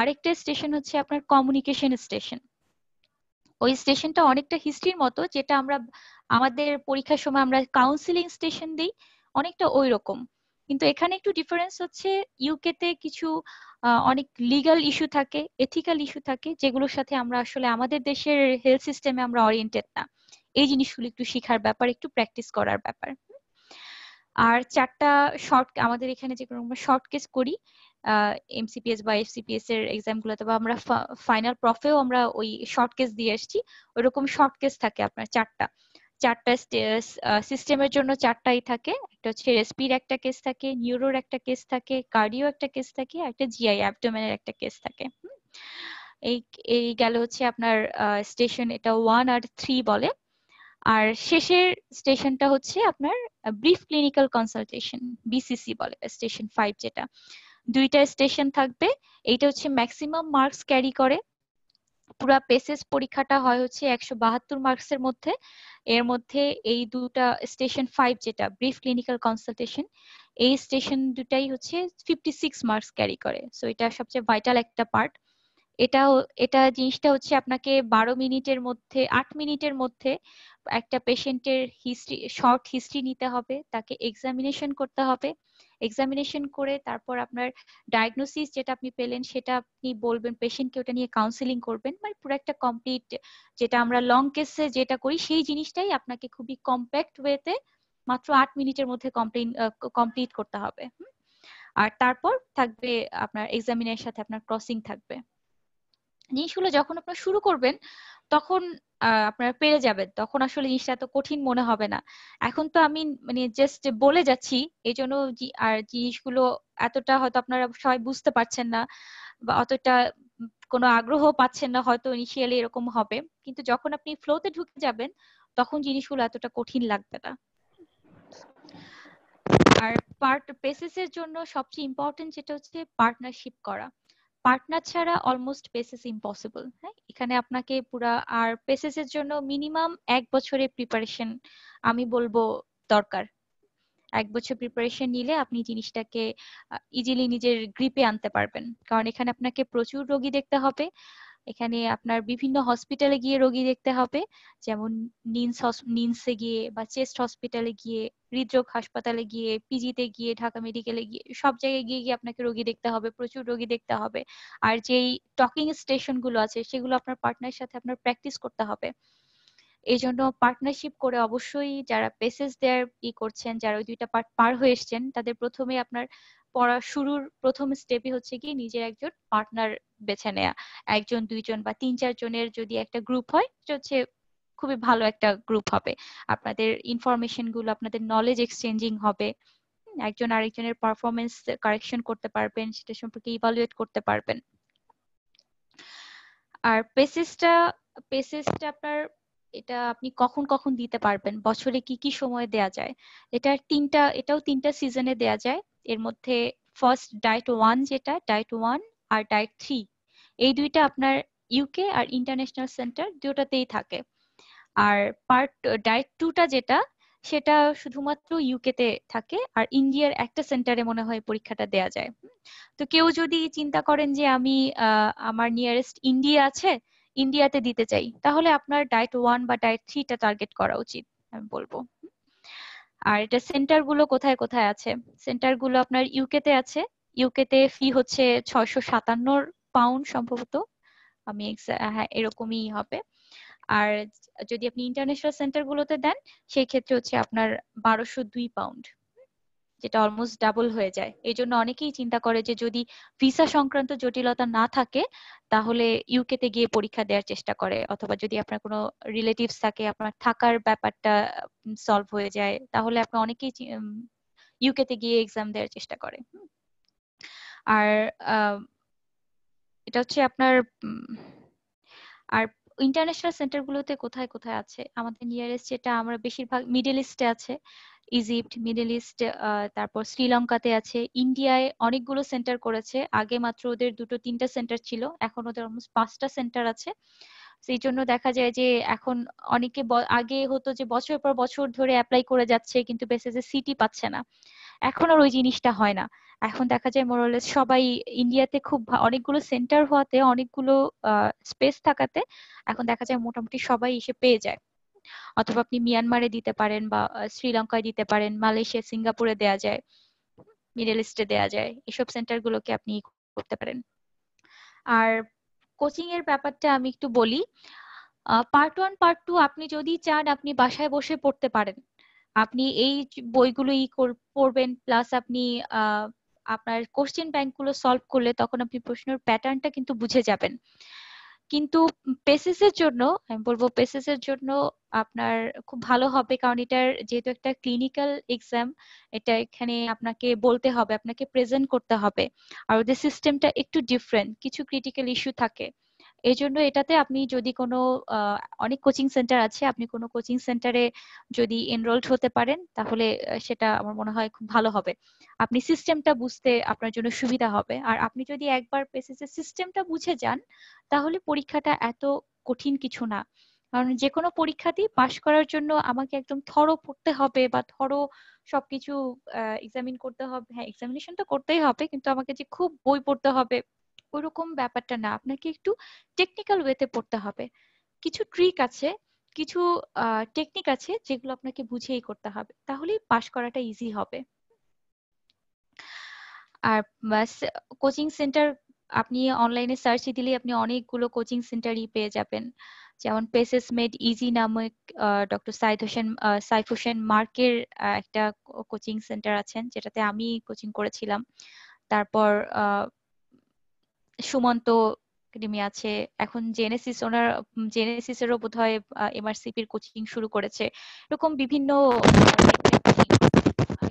আরেকটা স্টেশন হচ্ছে আপনার কমিউনিকেশন স্টেশন ওই স্টেশনটা অনেকটা হিস্ট্রির মতো যেটা আমরা আমাদের পরীক্ষার সময় আমরা কাউন্সিলিং স্টেশন দিই অনেকটা ওই রকম কিন্তু এখানে একটু ডিফারেন্স হচ্ছে ইউকে তে কিছু অনেক লিগাল ইস্যু থাকে এথিক্যাল ইস্যু থাকে যেগুলোর সাথে আমরা আসলে আমাদের দেশের হেলথ সিস্টেমে আমরা অরিয়েন্টেড না এই জিনিসগুলো একটু শেখার ব্যাপার একটু প্র্যাকটিস করার ব্যাপার আর চারটা শর্ট আমাদের এখানে যেগুলো আমরা শর্ট কেস করি এমসিপিএস বা এফসিপিএস এর এক্সাম গুলোতে বা আমরা ফাইনাল প্রফেও আমরা ওই শর্ট কেস দিয়ে আসছি ওইরকম শর্ট কেস থাকে আপনার চারটা চারটা সিস্টেমের জন্য চারটাই থাকে একটা হচ্ছে রেসপির একটা কেস থাকে নিউরোর একটা কেস থাকে কার্ডিও একটা কেস থাকে একটা জিআই অ্যাবডোমেনের একটা কেস থাকে এই এই গেল হচ্ছে আপনার স্টেশন এটা ওয়ান আর থ্রি বলে আর শেষের স্টেশনটা হচ্ছে আপনার ব্রিফ ক্লিনিক্যাল কনসালটেশন বিসিসি বলে স্টেশন ফাইভ যেটা দুইটা স্টেশন থাকবে এইটা হচ্ছে ম্যাক্সিমাম মার্কস ক্যারি করে পুরা পেসেস পরীক্ষাটা হয় হচ্ছে একশো বাহাত্তর মার্কসের মধ্যে এর মধ্যে এই দুটা স্টেশন ফাইভ যেটা ব্রিফ ক্লিনিক্যাল কনসালটেশন এই স্টেশন দুটাই হচ্ছে ফিফটি সিক্স মার্কস ক্যারি করে সো এটা সবচেয়ে ভাইটাল একটা পার্ট এটা এটা জিনিসটা হচ্ছে আপনাকে বারো মিনিটের মধ্যে আট মিনিটের মধ্যে একটা পেশেন্টের হিস্ট্রি শর্ট হিস্ট্রি নিতে হবে তাকে এক্সামিনেশন করতে হবে এক্সামিনেশন করে তারপর আপনার ডায়াগনোসিস যেটা আপনি পেলেন সেটা আপনি বলবেন পেশেন্টকে ওটা নিয়ে কাউন্সিলিং করবেন মানে পুরো একটা কমপ্লিট যেটা আমরা লং কেসে যেটা করি সেই জিনিসটাই আপনাকে খুবই কম্প্যাক্ট ওয়েতে মাত্র আট মিনিটের মধ্যে কমপ্লেন কমপ্লিট করতে হবে আর তারপর থাকবে আপনার এক্সামিনের সাথে আপনার ক্রসিং থাকবে জিনিসগুলো যখন আপনারা শুরু করবেন তখন আপনারা পেরে যাবেন তখন আসলে জিনিসটা এত কঠিন মনে হবে না এখন তো আমি মানে জাস্ট বলে যাচ্ছি এই জন্য আর জিনিসগুলো এতটা হয়তো আপনারা সবাই বুঝতে পারছেন না বা অতটা কোনো আগ্রহ পাচ্ছেন না হয়তো ইনিশিয়ালি এরকম হবে কিন্তু যখন আপনি ফ্লোতে ঢুকে যাবেন তখন জিনিসগুলো এতটা কঠিন লাগবে না আর পার্ট পেসেস এর জন্য সবচেয়ে ইম্পর্টেন্ট যেটা হচ্ছে পার্টনারশিপ করা পার্টনার ছাড়া অলমোস্ট পেসেস ইম্পসিবল হ্যাঁ এখানে আপনাকে পুরা আর পেসেসের জন্য মিনিমাম এক বছরের প্রিপারেশন আমি বলবো দরকার এক বছর প্রিপারেশন নিলে আপনি জিনিসটাকে ইজিলি নিজের গ্রিপে আনতে পারবেন কারণ এখানে আপনাকে প্রচুর রোগী দেখতে হবে এখানে আপনার বিভিন্ন হসপিটালে গিয়ে রোগী দেখতে হবে যেমন নিন্স নিন্সে গিয়ে বা চেস্ট হসপিটালে গিয়ে হৃদরোগ হাসপাতালে গিয়ে পিজিতে গিয়ে ঢাকা মেডিকেলে গিয়ে সব জায়গায় গিয়ে গিয়ে আপনাকে রোগী দেখতে হবে প্রচুর রোগী দেখতে হবে আর যেই টকিং স্টেশন গুলো আছে সেগুলো আপনার পার্টনার সাথে আপনার প্র্যাকটিস করতে হবে এই জন্য পার্টনারশিপ করে অবশ্যই যারা পেসেস দেয়ার ই করছেন যারা ওই দুইটা পার্ট পার হয়ে এসছেন তাদের প্রথমে আপনার পড়া শুরুর প্রথম স্টেপই হচ্ছে কি নিজের একজন পার্টনার বেছে নেয়া একজন দুইজন বা তিন চারজনের যদি একটা গ্রুপ হয় হচ্ছে খুবই ভালো একটা গ্রুপ হবে আপনাদের ইনফরমেশন গুলো আপনাদের নলেজ এক্সচেঞ্জিং হবে একজন আরেকজনের পারফরমেন্স কারেকশন করতে পারবেন সেটা সম্পর্কে ইভালুয়েট করতে পারবেন আর পেসেসটা পেসেসটা আপনার এটা আপনি কখন কখন দিতে পারবেন বছরে কি কি সময় দেয়া যায় এটা তিনটা এটাও তিনটা সিজনে দেয়া যায় এর মধ্যে ফার্স্ট ডায়েট ওয়ান যেটা ডায়েট ওয়ান আর ডায়েট থ্রি এই দুইটা আপনার ইউকে আর ইন্টারন্যাশনাল সেন্টার দুটাতেই থাকে আর পার্ট ডায়েট টুটা যেটা সেটা শুধুমাত্র ইউকেতে থাকে আর ইন্ডিয়ার একটা সেন্টারে মনে হয় পরীক্ষাটা দেয়া যায় তো কেউ যদি চিন্তা করেন যে আমি আমার নিয়ারেস্ট ইন্ডিয়া আছে ইন্ডিয়াতে দিতে চাই তাহলে আপনার ডায়েট ওয়ান বা ডায়েট থ্রিটা টার্গেট করা উচিত আমি বলবো আর এটা সেন্টার গুলো কোথায় কোথায় আছে সেন্টার গুলো আপনার ইউকে তে আছে ইউকে তে ফি হচ্ছে ছয়শো সাতান্ন পাউন্ড সম্ভবত আমি হ্যাঁ এরকমই হবে আর যদি আপনি ইন্টারন্যাশনাল সেন্টার গুলোতে দেন সেই ক্ষেত্রে হচ্ছে আপনার বারোশো দুই পাউন্ড যেটা অলমোস্ট ডাবল হয়ে যায় এই জন্য অনেকেই চিন্তা করে যে যদি ভিসা সংক্রান্ত জটিলতা না থাকে তাহলে ইউকে তে গিয়ে পরীক্ষা দেওয়ার চেষ্টা করে অথবা যদি আপনার কোনো রিলেটিভস থাকে আপনার থাকার ব্যাপারটা সলভ হয়ে যায় তাহলে আপনি অনেকেই ইউকে তে গিয়ে এক্সাম দেওয়ার চেষ্টা করে আর এটা হচ্ছে আপনার আর ইন্টারন্যাশনাল সেন্টারগুলোতে কোথায় কোথায় আছে আমাদের নিয়ারেস্ট যেটা আমরা বেশিরভাগ মিডল ইস্টে আছে ইজিপ্ট মিডল ইস্ট তারপর শ্রীলঙ্কাতে আছে ইন্ডিয়ায় অনেকগুলো সেন্টার করেছে আগে মাত্র ওদের দুটো তিনটা সেন্টার ছিল এখন ওদের অলমোস্ট পাঁচটা সেন্টার আছে সেই জন্য দেখা যায় যে এখন অনেকে আগে হতো যে বছরের পর বছর ধরে অ্যাপ্লাই করে যাচ্ছে কিন্তু বেসেসে সিটি পাচ্ছে না এখন আর ওই জিনিসটা হয় না এখন দেখা যায় মোরলে সবাই ইন্ডিয়াতে খুব অনেকগুলো সেন্টার হওয়াতে অনেকগুলো স্পেস থাকাতে এখন দেখা যায় মোটামুটি সবাই এসে পেয়ে যায় অথবা আপনি মিয়ানমারে দিতে পারেন বা শ্রীলঙ্কায় দিতে পারেন মালয়েশিয়া সিঙ্গাপুরে দেয়া যায় মিডল ইস্টে দেয়া যায় এসব সেন্টার গুলোকে আপনি করতে পারেন আর কোচিং এর ব্যাপারটা আমি একটু বলি পার্ট ওয়ান পার্ট টু আপনি যদি চান আপনি বাসায় বসে পড়তে পারেন আপনি এই বইগুলো ই পড়বেন প্লাস আপনি আপনার কোশ্চেন ব্যাংকগুলো সলভ করলে তখন আপনি প্রশ্নের প্যাটার্নটা কিন্তু বুঝে যাবেন কিন্তু এর জন্য আমি বলবো এর জন্য আপনার খুব ভালো হবে কারণ এটার যেহেতু একটা ক্লিনিক্যাল এক্সাম এটা এখানে আপনাকে বলতে হবে আপনাকে প্রেজেন্ট করতে হবে আর ওদের সিস্টেমটা একটু ডিফারেন্ট কিছু ক্রিটিক্যাল ইস্যু থাকে এই জন্য এটাতে আপনি যদি কোনো অনেক কোচিং সেন্টার আছে আপনি কোনো কোচিং সেন্টারে যদি এনরোলড হতে পারেন তাহলে সেটা আমার মনে হয় খুব ভালো হবে আপনি সিস্টেমটা বুঝতে আপনার জন্য সুবিধা হবে আর আপনি যদি একবার পেসিসের সিস্টেমটা বুঝে যান তাহলে পরীক্ষাটা এত কঠিন কিছু না কারণ যে কোনো পরীক্ষাতেই পাশ করার জন্য আমাকে একদম থরো পড়তে হবে বা থরো সবকিছু এক্সামিন করতে হবে হ্যাঁ এক্সামিনেশন তো করতেই হবে কিন্তু আমাকে যে খুব বই পড়তে হবে ওরকম ব্যাপারটা না আপনাকে একটু টেকনিক্যাল ওয়েতে পড়তে হবে কিছু ট্রিক আছে কিছু টেকনিক আছে যেগুলো আপনাকে বুঝেই করতে হবে তাহলেই পাশ করাটা ইজি হবে আর কোচিং সেন্টার আপনি অনলাইনে সার্চ দিলে আপনি অনেকগুলো কোচিং সেন্টারই পেয়ে যাবেন যেমন পেসেস মেড ইজি নামক ডক্টর সাইদ হোসেন সাইফ হোসেন মার্কের একটা কোচিং সেন্টার আছেন যেটাতে আমি কোচিং করেছিলাম তারপর সুমন্ত একাডেমি আছে এখন জেনেসিস ওনার জেনেসিসেরও বোধহয় এমআরসিপির কোচিং শুরু করেছে এরকম বিভিন্ন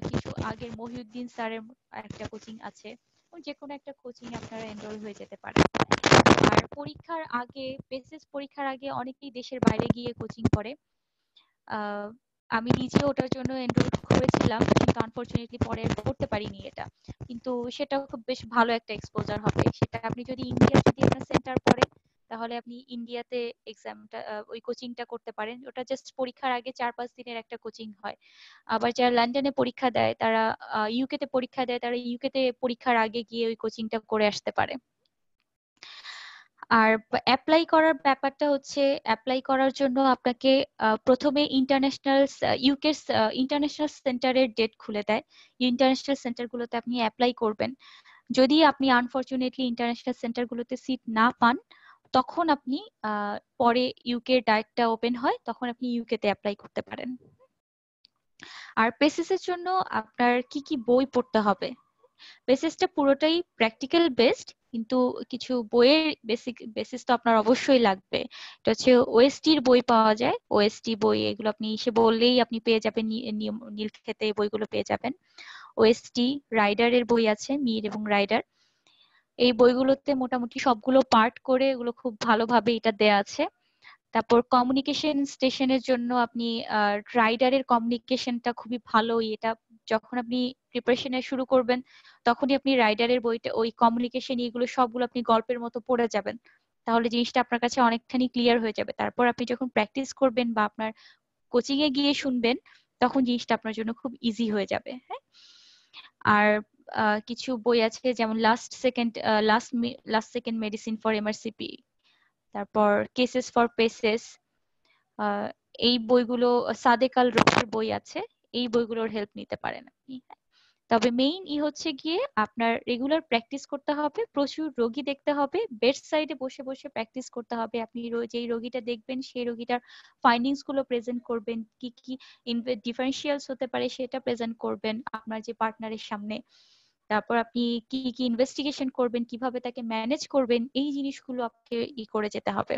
কিছু আগের মহিউদ্দিন স্যারের একটা কোচিং আছে যে কোনো একটা কোচিং আপনারা এনরোল হয়ে যেতে পারে আর পরীক্ষার আগে বেসিস পরীক্ষার আগে অনেকেই দেশের বাইরে গিয়ে কোচিং করে আমি নিজে ওটার জন্য এনরোল করেছিলাম হয়তো আনফরচুনেটলি পরে করতে পারিনি এটা কিন্তু সেটা খুব বেশ ভালো একটা এক্সপোজার হবে সেটা আপনি যদি ইন্ডিয়া যদি আপনার সেন্টার পড়ে তাহলে আপনি ইন্ডিয়াতে এক্সামটা ওই কোচিংটা করতে পারেন ওটা জাস্ট পরীক্ষার আগে চার পাঁচ দিনের একটা কোচিং হয় আবার যারা লন্ডনে পরীক্ষা দেয় তারা ইউকে তে পরীক্ষা দেয় তারা ইউকে তে পরীক্ষার আগে গিয়ে ওই কোচিংটা করে আসতে পারে আর অ্যাপ্লাই করার ব্যাপারটা হচ্ছে অ্যাপ্লাই করার জন্য আপনাকে প্রথমে ইন্টারন্যাশনাল ইউকে ইন্টারন্যাশনাল সেন্টারের ডেট খুলে দেয় ইন্টারন্যাশনাল সেন্টারগুলোতে আপনি অ্যাপ্লাই করবেন যদি আপনি আনফর্চুনেটলি ইন্টারন্যাশনাল সেন্টারগুলোতে সিট না পান তখন আপনি পরে ইউকে ডায়েটটা ওপেন হয় তখন আপনি ইউকে তে অ্যাপ্লাই করতে পারেন আর পেসিসের এর জন্য আপনার কি কি বই পড়তে হবে পেসিসটা পুরোটাই প্র্যাকটিক্যাল বেসড কিন্তু কিছু বইয়ের বেসিক বেসিস তো আপনার অবশ্যই লাগবে এটা হচ্ছে ওএসটির বই পাওয়া যায় ওএসটি বই এগুলো আপনি এসে বললেই আপনি পেয়ে যাবেন নীলক্ষেতে বইগুলো পেয়ে যাবেন ওএসটি রাইডারের বই আছে মীর এবং রাইডার এই বইগুলোতে মোটামুটি সবগুলো পার্ট করে এগুলো খুব ভালোভাবে এটা দেয়া আছে তারপর কমিউনিকেশন স্টেশনের জন্য আপনি রাইডারের কমিউনিকেশনটা খুবই ভালো এটা যখন আপনি প্রিপারেশনে শুরু করবেন তখনই আপনি রাইডারের বইটা ওই কমিউনিকেশন এগুলো সবগুলো আপনি গল্পের মতো পড়ে যাবেন তাহলে জিনিসটা আপনার কাছে অনেকখানি ক্লিয়ার হয়ে যাবে তারপর আপনি যখন প্র্যাকটিস করবেন বা আপনার কোচিং এ গিয়ে শুনবেন তখন জিনিসটা আপনার জন্য খুব ইজি হয়ে যাবে হ্যাঁ আর কিছু বই আছে যেমন last second last last second medicine for MRCP তারপর কেসেস ফর পেসেস এই বইগুলো সাদেকাল আল বই আছে এই বইগুলোর হেল্প নিতে পারেন আপনি তবে মেইন ই হচ্ছে গিয়ে আপনার রেগুলার প্র্যাকটিস করতে হবে প্রচুর রোগী দেখতে হবে বেড সাইডে বসে বসে প্র্যাকটিস করতে হবে আপনি যেই রোগীটা দেখবেন সেই রোগীটার ফাইন্ডিংস গুলো প্রেজেন্ট করবেন কি কি ডিফারেন্সিয়ালস হতে পারে সেটা প্রেজেন্ট করবেন আপনার যে পার্টনারের সামনে তারপর আপনি কি কি ইনভেস্টিগেশন করবেন কিভাবে তাকে ম্যানেজ করবেন এই জিনিসগুলো আপনাকে ই করে যেতে হবে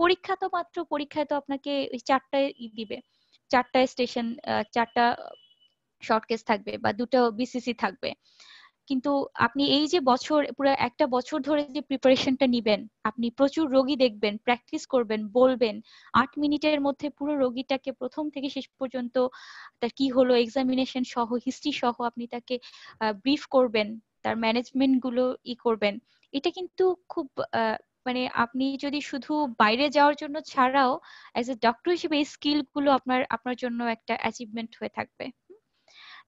পরীক্ষা তো মাত্র পরীক্ষায় তো আপনাকে ওই চারটায় দিবে চারটা স্টেশন চারটা শর্টকেস থাকবে বা দুটো বিসিসি থাকবে কিন্তু আপনি এই যে বছর পুরো একটা বছর ধরে যে প্রিপারেশনটা নিবেন আপনি প্রচুর রোগী দেখবেন প্র্যাকটিস করবেন বলবেন আট মিনিটের মধ্যে পুরো রোগীটাকে প্রথম থেকে শেষ পর্যন্ত তার কি হলো এক্সামিনেশন সহ হিস্ট্রি সহ আপনি তাকে ব্রিফ করবেন তার ম্যানেজমেন্ট গুলো ই করবেন এটা কিন্তু খুব মানে আপনি যদি শুধু বাইরে যাওয়ার জন্য ছাড়াও অ্যাজ এ ডক্টর হিসেবে এই স্কিলগুলো আপনার আপনার জন্য একটা অ্যাচিভমেন্ট হয়ে থাকবে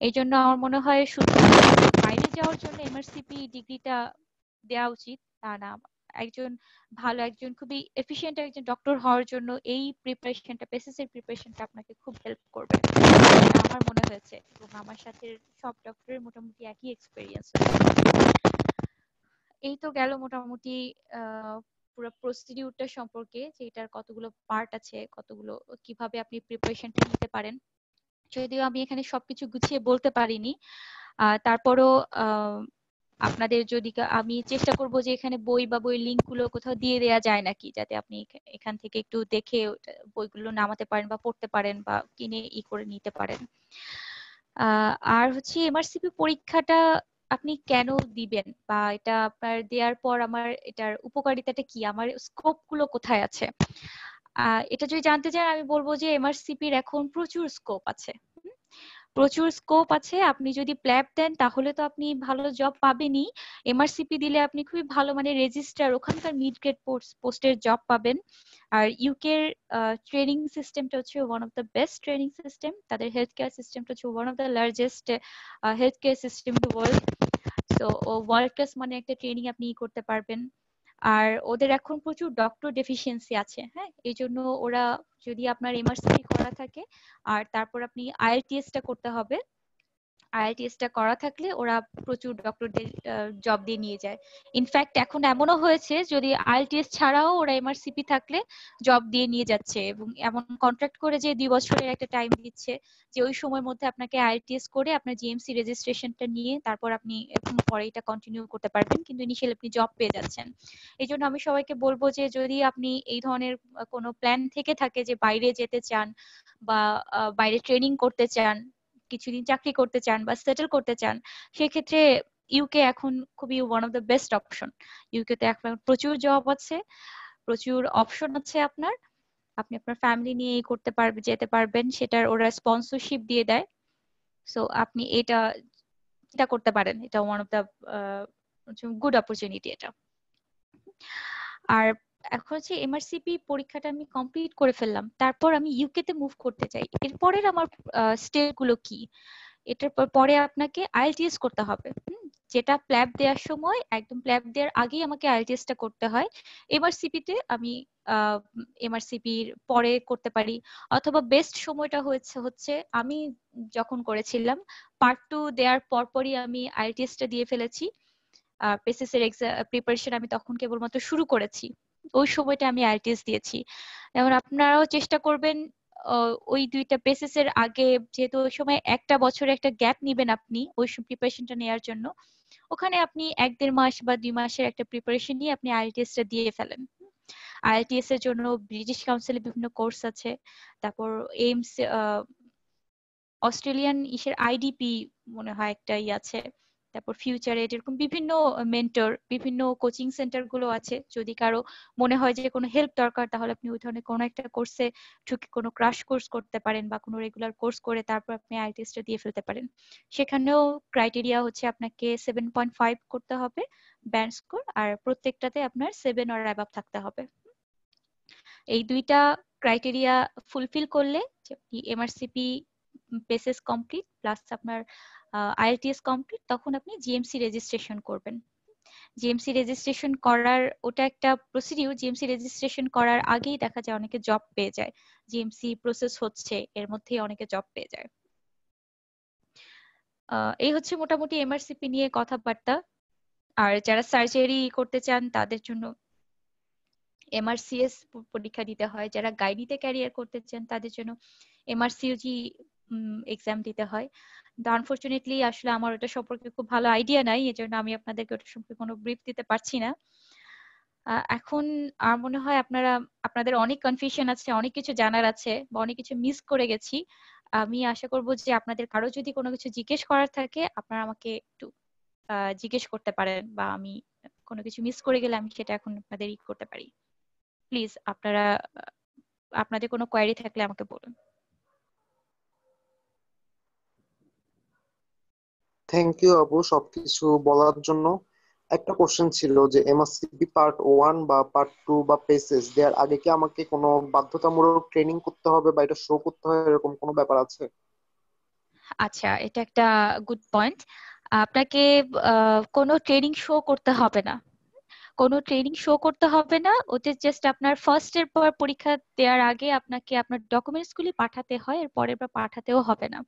এই জন্য আমার মনে হয় শুধু বাইরে যাওয়ার জন্য এমআরসিপি ডিগ্রিটা দেওয়া উচিত তা না একজন ভালো একজন খুবই এফিশিয়েন্ট একজন ডক্টর হওয়ার জন্য এই প্রিপারেশনটা বেসিসের প্রিপারেশনটা আপনাকে খুব হেল্প করবে আমার মনে হয়েছে এবং আমার সাথে সব ডক্টরের মোটামুটি একই এক্সপেরিয়েন্স এই তো গেল মোটামুটি পুরো প্রসিডিউরটা সম্পর্কে যে এটার কতগুলো পার্ট আছে কতগুলো কিভাবে আপনি প্রিপারেশনটা নিতে পারেন যদিও আমি এখানে সবকিছু গুছিয়ে বলতে পারিনি তারপরও আপনাদের যদি আমি চেষ্টা করব যে এখানে বই বা বই লিঙ্কগুলো কোথাও দিয়ে দেয়া যায় নাকি যাতে আপনি এখান থেকে একটু দেখে বইগুলো নামাতে পারেন বা পড়তে পারেন বা কিনে ই করে নিতে পারেন আর হচ্ছে এমআরসিপি পরীক্ষাটা আপনি কেন দিবেন বা এটা আপনার দেওয়ার পর আমার এটার উপকারিতাটা কি আমার স্কোপ গুলো কোথায় আছে এটা যদি জানতে চান আমি বলবো যে এমআরসিপির এখন প্রচুর স্কোপ আছে প্রচুর স্কোপ আছে আপনি যদি প্ল্যাপ দেন তাহলে তো আপনি ভালো জব পাবেনই এমআরসিপি দিলে আপনি খুবই ভালো মানে রেজিস্টার ওখানকার মিড গ্রেড পোস্টের জব পাবেন আর ইউকের ট্রেনিং সিস্টেমটা হচ্ছে one of the best training system তাদের হেলথ কেয়ার সিস্টেমটা হচ্ছে one of the largest health care system in the world তো ওয়ার্ল্ড ক্লাস মানে একটা ট্রেনিং আপনি করতে পারবেন আর ওদের এখন প্রচুর ডক্টর ডেফিসিয়েন্সি আছে হ্যাঁ এই জন্য ওরা যদি আপনার এমআরসিপি করা থাকে আর তারপর আপনি টা করতে হবে টা করা থাকলে ওরা প্রচুর ডক্টরদের জব দিয়ে নিয়ে যায় ইনফ্যাক্ট এখন এমনও হয়েছে যদি আইআইটিএস ছাড়াও ওরা এমআরসিপি থাকলে জব দিয়ে নিয়ে যাচ্ছে এবং এমন কন্ট্রাক্ট করে যে দুই বছরের একটা টাইম দিচ্ছে যে ওই সময়ের মধ্যে আপনাকে আইএলটিএস করে আপনার জিএমসি রেজিস্ট্রেশনটা নিয়ে তারপর আপনি এখন পরে এটা কন্টিনিউ করতে পারবেন কিন্তু ইনিশিয়াল আপনি জব পেয়ে যাচ্ছেন এই জন্য আমি সবাইকে বলবো যে যদি আপনি এই ধরনের কোনো প্ল্যান থেকে থাকে যে বাইরে যেতে চান বা বাইরে ট্রেনিং করতে চান কিছুদিন চাকরি করতে চান বা সেটেল করতে চান সেক্ষেত্রে ইউকে এখন খুবই one of the best option UK তে এখন প্রচুর জব আছে প্রচুর অপশন আছে আপনার আপনি আপনার ফ্যামিলি নিয়ে করতে পারবে যেতে পারবেন সেটার ওরা স্পন্সরশিপ দিয়ে দেয় সো আপনি এটা এটা করতে পারেন এটা one of the good opportunity এটা আর এখন হচ্ছে এমআরসিপি পরীক্ষাটা আমি কমপ্লিট করে ফেললাম তারপর আমি ইউকে তে মুভ করতে চাই এরপরের আমার স্টেপ গুলো কি এটার পরে আপনাকে আইএলটিএস করতে হবে যেটা প্ল্যাব দেওয়ার সময় একদম প্ল্যাব দেওয়ার আগেই আমাকে আইএলটিএস টা করতে হয় এমআরসিপি তে আমি এমআরসিপির পরে করতে পারি অথবা বেস্ট সময়টা হয়েছে হচ্ছে আমি যখন করেছিলাম পার্ট টু দেওয়ার পরপরই আমি আইএলটিএস টা দিয়ে ফেলেছি পেসিসের এর প্রিপারেশন আমি তখন কেবলমাত্র শুরু করেছি ওই সময়টা আমি আইটিএস দিয়েছি যেমন আপনারাও চেষ্টা করবেন ওই দুইটা বেসিস এর আগে যেহেতু ওই সময় একটা বছরে একটা গ্যাপ নিবেন আপনি ওই সব প্রিপারেশনটা নেওয়ার জন্য ওখানে আপনি এক দেড় মাস বা দুই মাসের একটা প্রিপারেশন নিয়ে আপনি টা দিয়ে ফেলেন আইএলটিএস এর জন্য ব্রিটিশ কাউন্সিলের বিভিন্ন কোর্স আছে তারপর এইমস অস্ট্রেলিয়ান ইসের আইডিপি মনে হয় একটা ই আছে তারপর ফিউচার এড এরকম বিভিন্ন মেন্টর বিভিন্ন কোচিং সেন্টার গুলো আছে যদি কারো মনে হয় যে কোনো হেল্প দরকার তাহলে আপনি ওই ধরনের কোনো একটা কোর্সে ঢুকে কোনো ক্রাশ কোর্স করতে পারেন বা কোনো রেগুলার কোর্স করে তারপর আপনি আইটিএসটা দিয়ে ফেলতে পারেন সেখানেও ক্রাইটেরিয়া হচ্ছে আপনাকে সেভেন পয়েন্ট ফাইভ করতে হবে ব্যান্ড স্কোর আর প্রত্যেকটাতে আপনার সেভেন অর অ্যাবাব থাকতে হবে এই দুইটা ক্রাইটেরিয়া ফুলফিল করলে এমআরসিপি বেসিস কমপ্লিট প্লাস আপনার আইএলটিএস কমপ্লিট তখন আপনি জিএমসি রেজিস্ট্রেশন করবেন জিএমসি রেজিস্ট্রেশন করার ওটা একটা প্রসিডিউর জিএমসি রেজিস্ট্রেশন করার আগেই দেখা যায় অনেকে জব পেয়ে যায় জিএমসি প্রসেস হচ্ছে এর মধ্যেই অনেকে জব পেয়ে যায় এই হচ্ছে মোটামুটি এমআরসিপি নিয়ে কথাবার্তা আর যারা সার্জারি করতে চান তাদের জন্য এমআরসিএস পরীক্ষা দিতে হয় যারা গাইনিতে ক্যারিয়ার করতে চান তাদের জন্য এমআরসিউজি এক্সাম দিতে হয় কিন্তু আনফর্চুনেটলি আসলে আমার ওটা সম্পর্কে খুব ভালো আইডিয়া নাই এজন্য আমি আপনাদেরকে ওটা সম্পর্কে কোনো ব্রিফ দিতে পারছি না এখন আর মনে হয় আপনারা আপনাদের অনেক কনফিউশন আছে অনেক কিছু জানার আছে বা অনেক কিছু মিস করে গেছি আমি আশা করব যে আপনাদের কারো যদি কোনো কিছু জিজ্ঞেস করার থাকে আপনারা আমাকে একটু জিজ্ঞেস করতে পারেন বা আমি কোনো কিছু মিস করে গেলে আমি সেটা এখন আপনাদের ই করতে পারি প্লিজ আপনারা আপনাদের কোনো কোয়ারি থাকলে আমাকে বলুন থ্যাংক ইউ আপু সবকিছু বলার জন্য একটা কোশ্চেন ছিল যে এমএসসিপি পার্ট ওয়ান বা পার্ট টু বা পেসেস দেওয়ার আগে কি আমাকে কোনো বাধ্যতামূলক ট্রেনিং করতে হবে বা এটা শো করতে হয় এরকম কোনো ব্যাপার আছে আচ্ছা এটা একটা গুড পয়েন্ট আপনাকে কোনো ট্রেনিং শো করতে হবে না কোনো ট্রেনিং শো করতে হবে না ওতে জাস্ট আপনার ফার্স্ট এর পর পরীক্ষা দেওয়ার আগে আপনাকে আপনার ডকুমেন্টস গুলি পাঠাতে হয় এরপরে পরের বার পাঠাতেও হবে না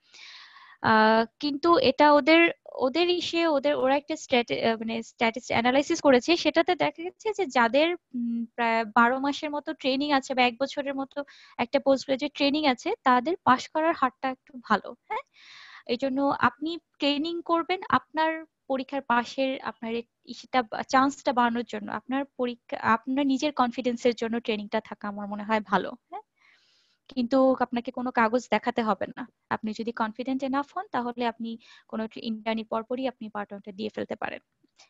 কিন্তু এটা ওদের ওদের ইসে ওদের ওরা একটা মানে স্ট্যাটিস অ্যানালাইসিস করেছে সেটাতে দেখা গেছে যে যাদের প্রায় বারো মাসের মতো ট্রেনিং আছে বা এক বছরের মতো একটা পোস্ট গ্রাজুয়েট ট্রেনিং আছে তাদের পাশ করার হারটা একটু ভালো হ্যাঁ এই জন্য আপনি ট্রেনিং করবেন আপনার পরীক্ষার পাশের আপনার ইসেটা চান্সটা বাড়ানোর জন্য আপনার পরীক্ষা আপনার নিজের কনফিডেন্সের জন্য ট্রেনিংটা থাকা আমার মনে হয় ভালো হ্যাঁ কিন্তু আপনাকে কোনো কাগজ দেখাতে হবে না আপনি যদি কনফিডেন্ট এনাফ হন তাহলে আপনি কোনো ইন্টারনি পরপরই আপনি পার্ট দিয়ে ফেলতে পারেন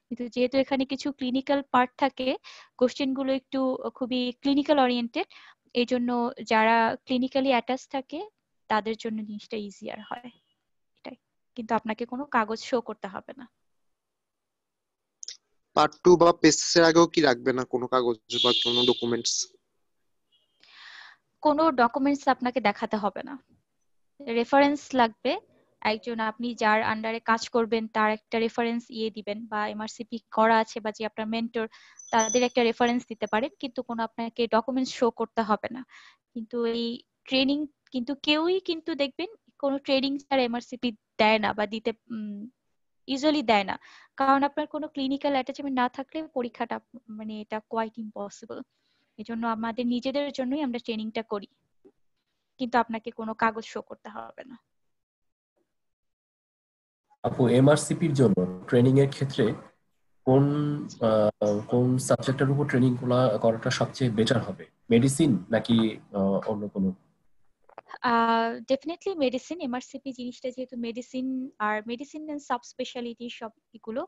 কিন্তু যেহেতু এখানে কিছু ক্লিনিক্যাল পার্ট থাকে কোশ্চেন গুলো একটু খুবই ক্লিনিক্যাল ওরিয়েন্টেড এই জন্য যারা ক্লিনিক্যালি অ্যাটাচ থাকে তাদের জন্য জিনিসটা ইজিয়ার হয় এটাই কিন্তু আপনাকে কোনো কাগজ শো করতে হবে না পার্ট টু বা পেসের আগেও কি রাখবে না কোনো কাগজ বা কোনো ডকুমেন্টস কোনো ডকুমেন্টস আপনাকে দেখাতে হবে না রেফারেন্স লাগবে একজন আপনি যার আন্ডারে কাজ করবেন তার একটা রেফারেন্স ইয়ে দিবেন বা এমআরসিপি করা আছে বা যে আপনার মেন্টর তাদের একটা রেফারেন্স দিতে পারেন কিন্তু কোনো আপনাকে ডকুমেন্টস শো করতে হবে না কিন্তু এই ট্রেনিং কিন্তু কেউই কিন্তু দেখবেন কোনো ট্রেনিং স্যার এমআরসিপি দেয় না বা দিতে ইজিলি দেয় না কারণ আপনার কোনো ক্লিনিক্যাল অ্যাটাচমেন্ট না থাকলে পরীক্ষাটা মানে এটা কোয়াইট ইম্পসিবল এজন্য আমাদের নিজেদের জন্যই আমরা ট্রেনিংটা করি কিন্তু আপনাকে কোনো কাগজ শো করতে হবে না আপু এমআরসিপি এর জন্য ট্রেনিং এর ক্ষেত্রে কোন কোন সাবজেক্টের উপর ট্রেনিং করাটা সবচেয়ে বেটার হবে মেডিসিন নাকি অন্য কোনো ডেফিনেটলি মেডিসিন এমআরসিপি জিনিসটা যেহেতু মেডিসিন আর মেডিসিন এন্ড সাব স্পেশালিটি সব এগুলো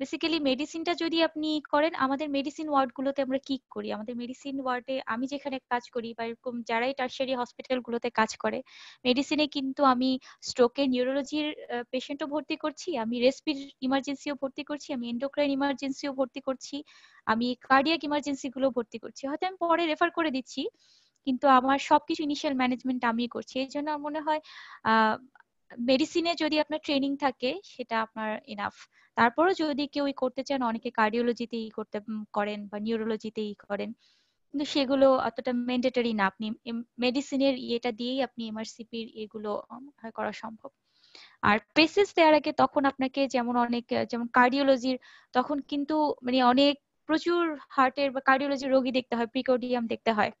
বেসিক্যালি মেডিসিনটা যদি আপনি করেন আমাদের মেডিসিন ওয়ার্ডগুলোতে আমরা কি করি আমাদের মেডিসিন ওয়ার্ডে আমি যেখানে কাজ করি বা এরকম যারাই টার্সারি হসপিটালগুলোতে কাজ করে মেডিসিনে কিন্তু আমি স্ট্রোকে নিউরোলজির পেশেন্টও ভর্তি করছি আমি রেসপির ইমার্জেন্সিও ভর্তি করছি আমি এন্ডোক্রাইন ইমার্জেন্সিও ভর্তি করছি আমি কার্ডিয়াক ইমার্জেন্সি গুলো ভর্তি করছি হয়তো আমি পরে রেফার করে দিচ্ছি কিন্তু আমার সবকিছু ইনিশিয়াল ম্যানেজমেন্ট আমি করছি এই জন্য আমার মনে হয় মেডিসিনে যদি আপনার ট্রেনিং থাকে সেটা আপনার ইনাফ তারপরও যদি কেউ করতে চান অনেকে কার্ডিওলজিতে ই করতে করেন বা নিউরোলজিতে ই করেন কিন্তু সেগুলো অতটা ম্যান্ডেটরি না আপনি মেডিসিনের ইয়েটা দিয়েই আপনি এমআরসিপির এগুলো করা সম্ভব আর পেসেস দেওয়ার আগে তখন আপনাকে যেমন অনেক যেমন কার্ডিওলজির তখন কিন্তু মানে অনেক প্রচুর হার্টের বা কার্ডিওলজির রোগী দেখতে হয় প্রিকোডিয়াম দেখতে হয়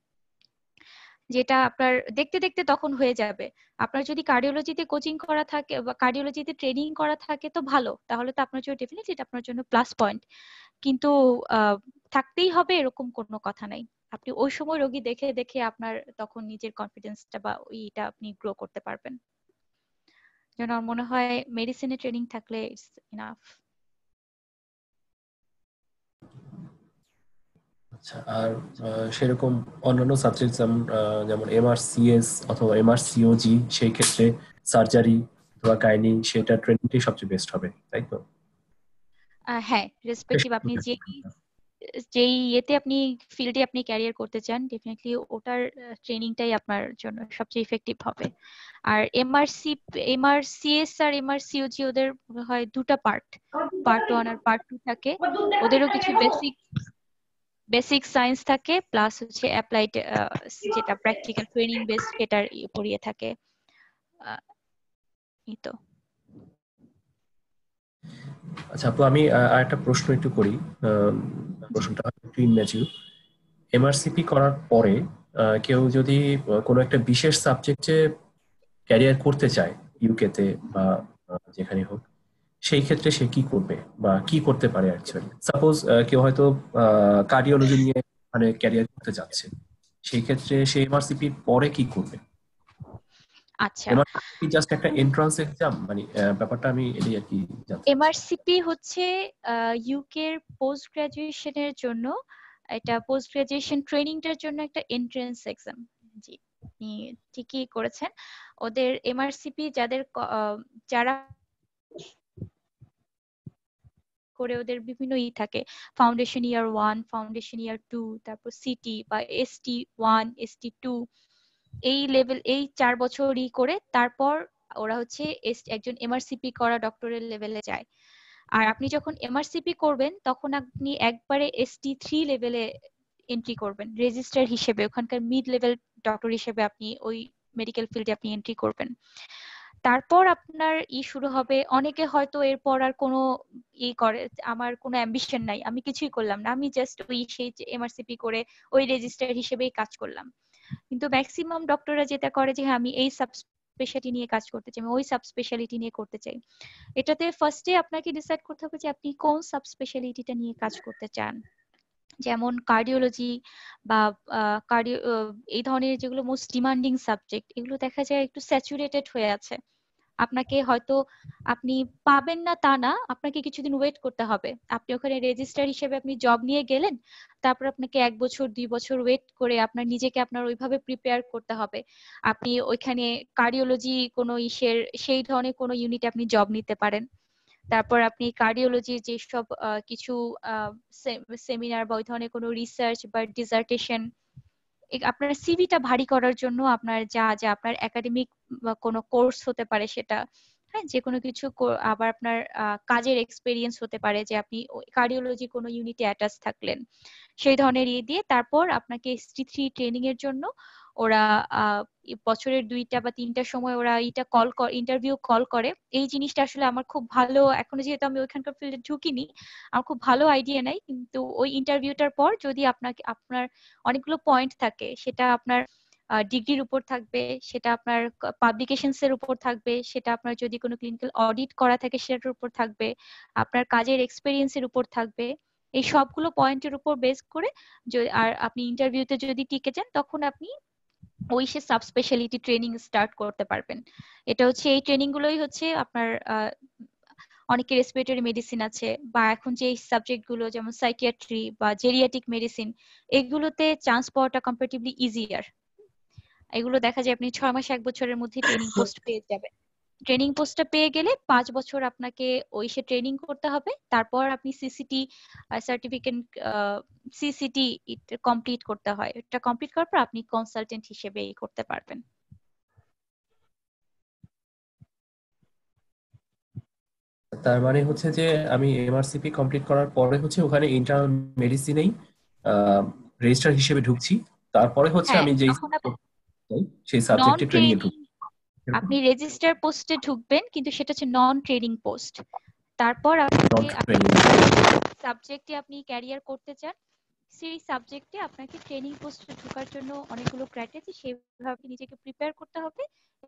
যেটা আপনার দেখতে দেখতে তখন হয়ে যাবে আপনার যদি কার্ডিওলজিতে কোচিং করা থাকে বা কার্ডিওলজিতে ট্রেনিং করা থাকে তো ভালো তাহলে তো আপনার জন্য ডেফিনেটলি এটা আপনার জন্য প্লাস পয়েন্ট কিন্তু থাকতেই হবে এরকম কোনো কথা নাই আপনি ওই সময় রোগী দেখে দেখে আপনার তখন নিজের কনফিডেন্সটা বা ওইটা আপনি গ্রো করতে পারবেন যেন আমার মনে হয় মেডিসিনে ট্রেনিং থাকলে ইটস ইনাফ আচ্ছা আর সেরকম অন্যান্য সাবজেক্ট যেমন এমআরসিএস অথবা এমআরসিওজি সেই ক্ষেত্রে সার্জারি অথবা গাইনি সেটা ট্রেনিংটি সবচেয়ে বেস্ট হবে তাই তো হ্যাঁ রেসপেক্টিভ আপনি যে যেই ইয়েতে আপনি ফিল্ডে আপনি ক্যারিয়ার করতে চান ডেফিনেটলি ওটার ট্রেনিংটাই আপনার জন্য সবচেয়ে ইফেক্টিভ হবে আর এমআরসি এমআরসিএস আর এমআরসিওজি ওদের হয় দুটা পার্ট পার্ট ওয়ান আর পার্ট টু থাকে ওদেরও কিছু বেসিক বেসিক সায়েন্স থাকে প্লাস হচ্ছে অ্যাপ্লাইড যেটা প্র্যাকটিক্যাল ট্রেনিং বেস সেটার পড়িয়ে থাকে এই তো আচ্ছা আপু আমি আরেকটা প্রশ্ন একটু করি প্রশ্নটা একটু ইম্যাচিউর এমআরসিপি করার পরে কেউ যদি কোনো একটা বিশেষ সাবজেক্টে ক্যারিয়ার করতে চায় ইউকেতে বা যেখানে হোক সেই ক্ষেত্রে সে কি করবে বা কি করতে পারে অ্যাকচুয়ালি সাপোজ কেউ হয়তো কার্ডিওলজি নিয়ে মানে ক্যারিয়ার করতে যাচ্ছে সেই ক্ষেত্রে সে এমআরসিপি পরে কি করবে আচ্ছা। মানে, এর জন্য পোস্ট গ্রাজুয়েশন জন্য একটা এন্ট্রান্স এক্সাম জি ঠিকই করেছেন ওদের যাদের যারা করে ওদের বিভিন্ন ই থাকে foundation year one foundation year two তারপর সিটি বা এসটি ওয়ান এসটি টু এই লেভেল এই চার বছরই করে তারপর ওরা হচ্ছে একজন এমআরসিপি করা ডক্টরের লেভেলে যায় আর আপনি যখন এমআরসিপি করবেন তখন আপনি একবারে এসটি থ্রি লেভেলে এন্ট্রি করবেন রেজিস্টার হিসেবে ওখানকার মিড লেভেল ডক্টর হিসেবে আপনি ওই মেডিকেল ফিল্ডে আপনি এন্ট্রি করবেন তারপর আপনার ই শুরু হবে অনেকে হয়তো এরপর আর কোনো ই করে আমার কোনো অ্যাম্বিশন নাই আমি কিছুই করলাম না আমি জাস্ট ওই সেই এমআরসিপি করে ওই রেজিস্টার হিসেবেই কাজ করলাম কিন্তু ম্যাক্সিমাম ডক্টররা যেটা করে যে হ্যাঁ, আমি এই সাব স্পেশালিটি নিয়ে কাজ করতে চাই ওই সাব স্পেশালিটি নিয়ে করতে চাই এটাতে ফার্স্টে আপনাকে ডিসাইড করতে হবে যে আপনি কোন সাব স্পেশালিটিটা নিয়ে কাজ করতে চান যেমন কার্ডিওলজি বা কার্ডিও এই ধরনের যেগুলো মোস্ট ডিমান্ডিং সাবজেক্ট এগুলো দেখা যায় একটু স্যাচুরেটেড হয়ে আছে আপনাকে হয়তো আপনি পাবেন না তা না আপনাকে কিছুদিন ওয়েট করতে হবে আপনি ওখানে রেজিস্টার হিসেবে আপনি জব নিয়ে গেলেন তারপর আপনাকে এক বছর দুই বছর ওয়েট করে আপনার নিজেকে আপনার ওইভাবে প্রিপেয়ার করতে হবে আপনি ওইখানে কার্ডিওলজি কোনো ইসের সেই ধরনের কোনো ইউনিটে আপনি জব নিতে পারেন তারপর আপনি কার্ডিওলজির যেসব কিছু সেমিনার বা ওই ধরনের কোনো রিসার্চ বা ডিসার্টেশন আপনার সিভিটা ভারী করার জন্য আপনার যা যা আপনার একাডেমিক বা কোনো কোর্স হতে পারে সেটা হ্যাঁ যে কোনো কিছু আবার আপনার কাজের এক্সপেরিয়েন্স হতে পারে যে আপনি কার্ডিওলজি কোনো ইউনিটে অ্যাটাচ থাকলেন সেই ধরনের ইয়ে দিয়ে তারপর আপনাকে এস থ্রি ট্রেনিং এর জন্য ওরা বছরের দুইটা বা তিনটার সময় ওরা এটা কল ইন্টারভিউ কল করে এই জিনিসটা আসলে আমার খুব ভালো এখনো যেহেতু আমি ওইখানকার ফিল্ডে ঢুকিনি আমার খুব ভালো আইডিয়া নাই কিন্তু ওই ইন্টারভিউটার পর যদি আপনাকে আপনার অনেকগুলো পয়েন্ট থাকে সেটা আপনার ডিগ্রির উপর থাকবে সেটা আপনার পাবলিকেশনস এর উপর থাকবে সেটা আপনার যদি কোনো ক্লিনিক্যাল অডিট করা থাকে সেটার উপর থাকবে আপনার কাজের এক্সপিরিয়েন্স এর উপর থাকবে এই সবগুলো পয়েন্টের উপর বেস করে আর আপনি ইন্টারভিউতে যদি টিকে যান তখন আপনি ওই সে সাব স্পেশালিটি ট্রেনিং স্টার্ট করতে পারবেন এটা হচ্ছে এই ট্রেনিং গুলোই হচ্ছে আপনার অনেকে রেসপিরেটরি মেডিসিন আছে বা এখন যে সাবজেক্ট গুলো যেমন সাইকিয়াট্রি বা জেরিয়াটিক মেডিসিন এগুলোতে চান্স পাওয়াটা কম্পারেটিভলি ইজিয়ার এগুলো দেখা যায় আপনি ছয় মাস এক বছরের মধ্যে ট্রেনিং পোস্ট পেয়ে যাবেন ট্রেনিং পোস্টটা পেয়ে গেলে পাঁচ বছর আপনাকে ওই সে ট্রেনিং করতে হবে তারপর আপনি সিসিটি সার্টিফিকেট সিসিটি কমপ্লিট করতে হয় এটা কমপ্লিট করার পর আপনি কনসালটেন্ট হিসেবে করতে পারবেন তার মানে হচ্ছে যে আমি এমআরসিপি কমপ্লিট করার পরে হচ্ছে ওখানে ইন্টারনাল মেডিসিনেই রেজিস্টার হিসেবে ঢুকছি তারপরে হচ্ছে হ্যাঁ, আমি যেই সেই সাবজেক্টে ট্রেনিং ঢুকছি আপনি রেজিস্টার পোস্টে ঢুকবেন কিন্তু সেটা হচ্ছে নন ট্রেনিং পোস্ট তারপর আপনি সাবজেক্টে আপনি ক্যারিয়ার করতে চান সেই সাবজেক্টে আপনাকে ট্রেনিং পোস্টে ঢোকার জন্য অনেকগুলো ক্রাইটেরিয়া সেভাবে নিজেকে প্রিপেয়ার করতে হবে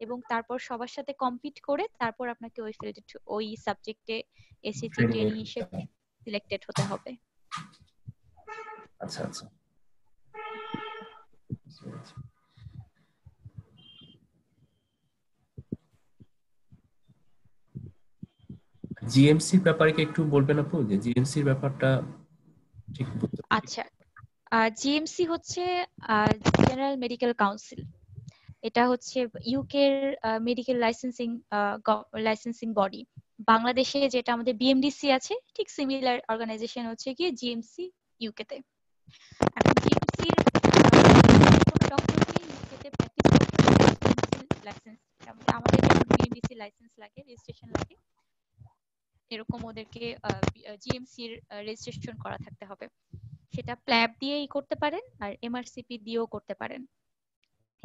এবং তারপর সবার সাথে কম্পিট করে তারপর আপনাকে ওই ফিল্ডে ওই সাবজেক্টে এসএসসি ট্রেনিং হিসেবে সিলেক্টেড হতে হবে আচ্ছা আচ্ছা জিএমসি ব্যাপারে কি একটু বলবেন আপু যে জিএমসি ব্যাপারটা ঠিক আচ্ছা জিএমসি হচ্ছে জেনারেল মেডিকেল কাউন্সিল এটা হচ্ছে ইউকে এর মেডিকেল লাইসেন্সিং লাইসেন্সিং বডি বাংলাদেশে যেটা আমাদের বিএমডিসি আছে ঠিক সিমিলার অর্গানাইজেশন হচ্ছে গিয়ে জিএমসি ইউকে তে এখন জিএমসি ডক্টরকে ইউকেতে প্র্যাকটিস করতে লাইসেন্স আমাদের বিএমডিসি লাইসেন্স লাগে রেজিস্ট্রেশন লাগে এরকম ওদেরকে জিএমসি এর রেজিস্ট্রেশন করা থাকতে হবে সেটা প্ল্যাব দিয়েই করতে পারেন আর এমআরসিপি দিয়েও করতে পারেন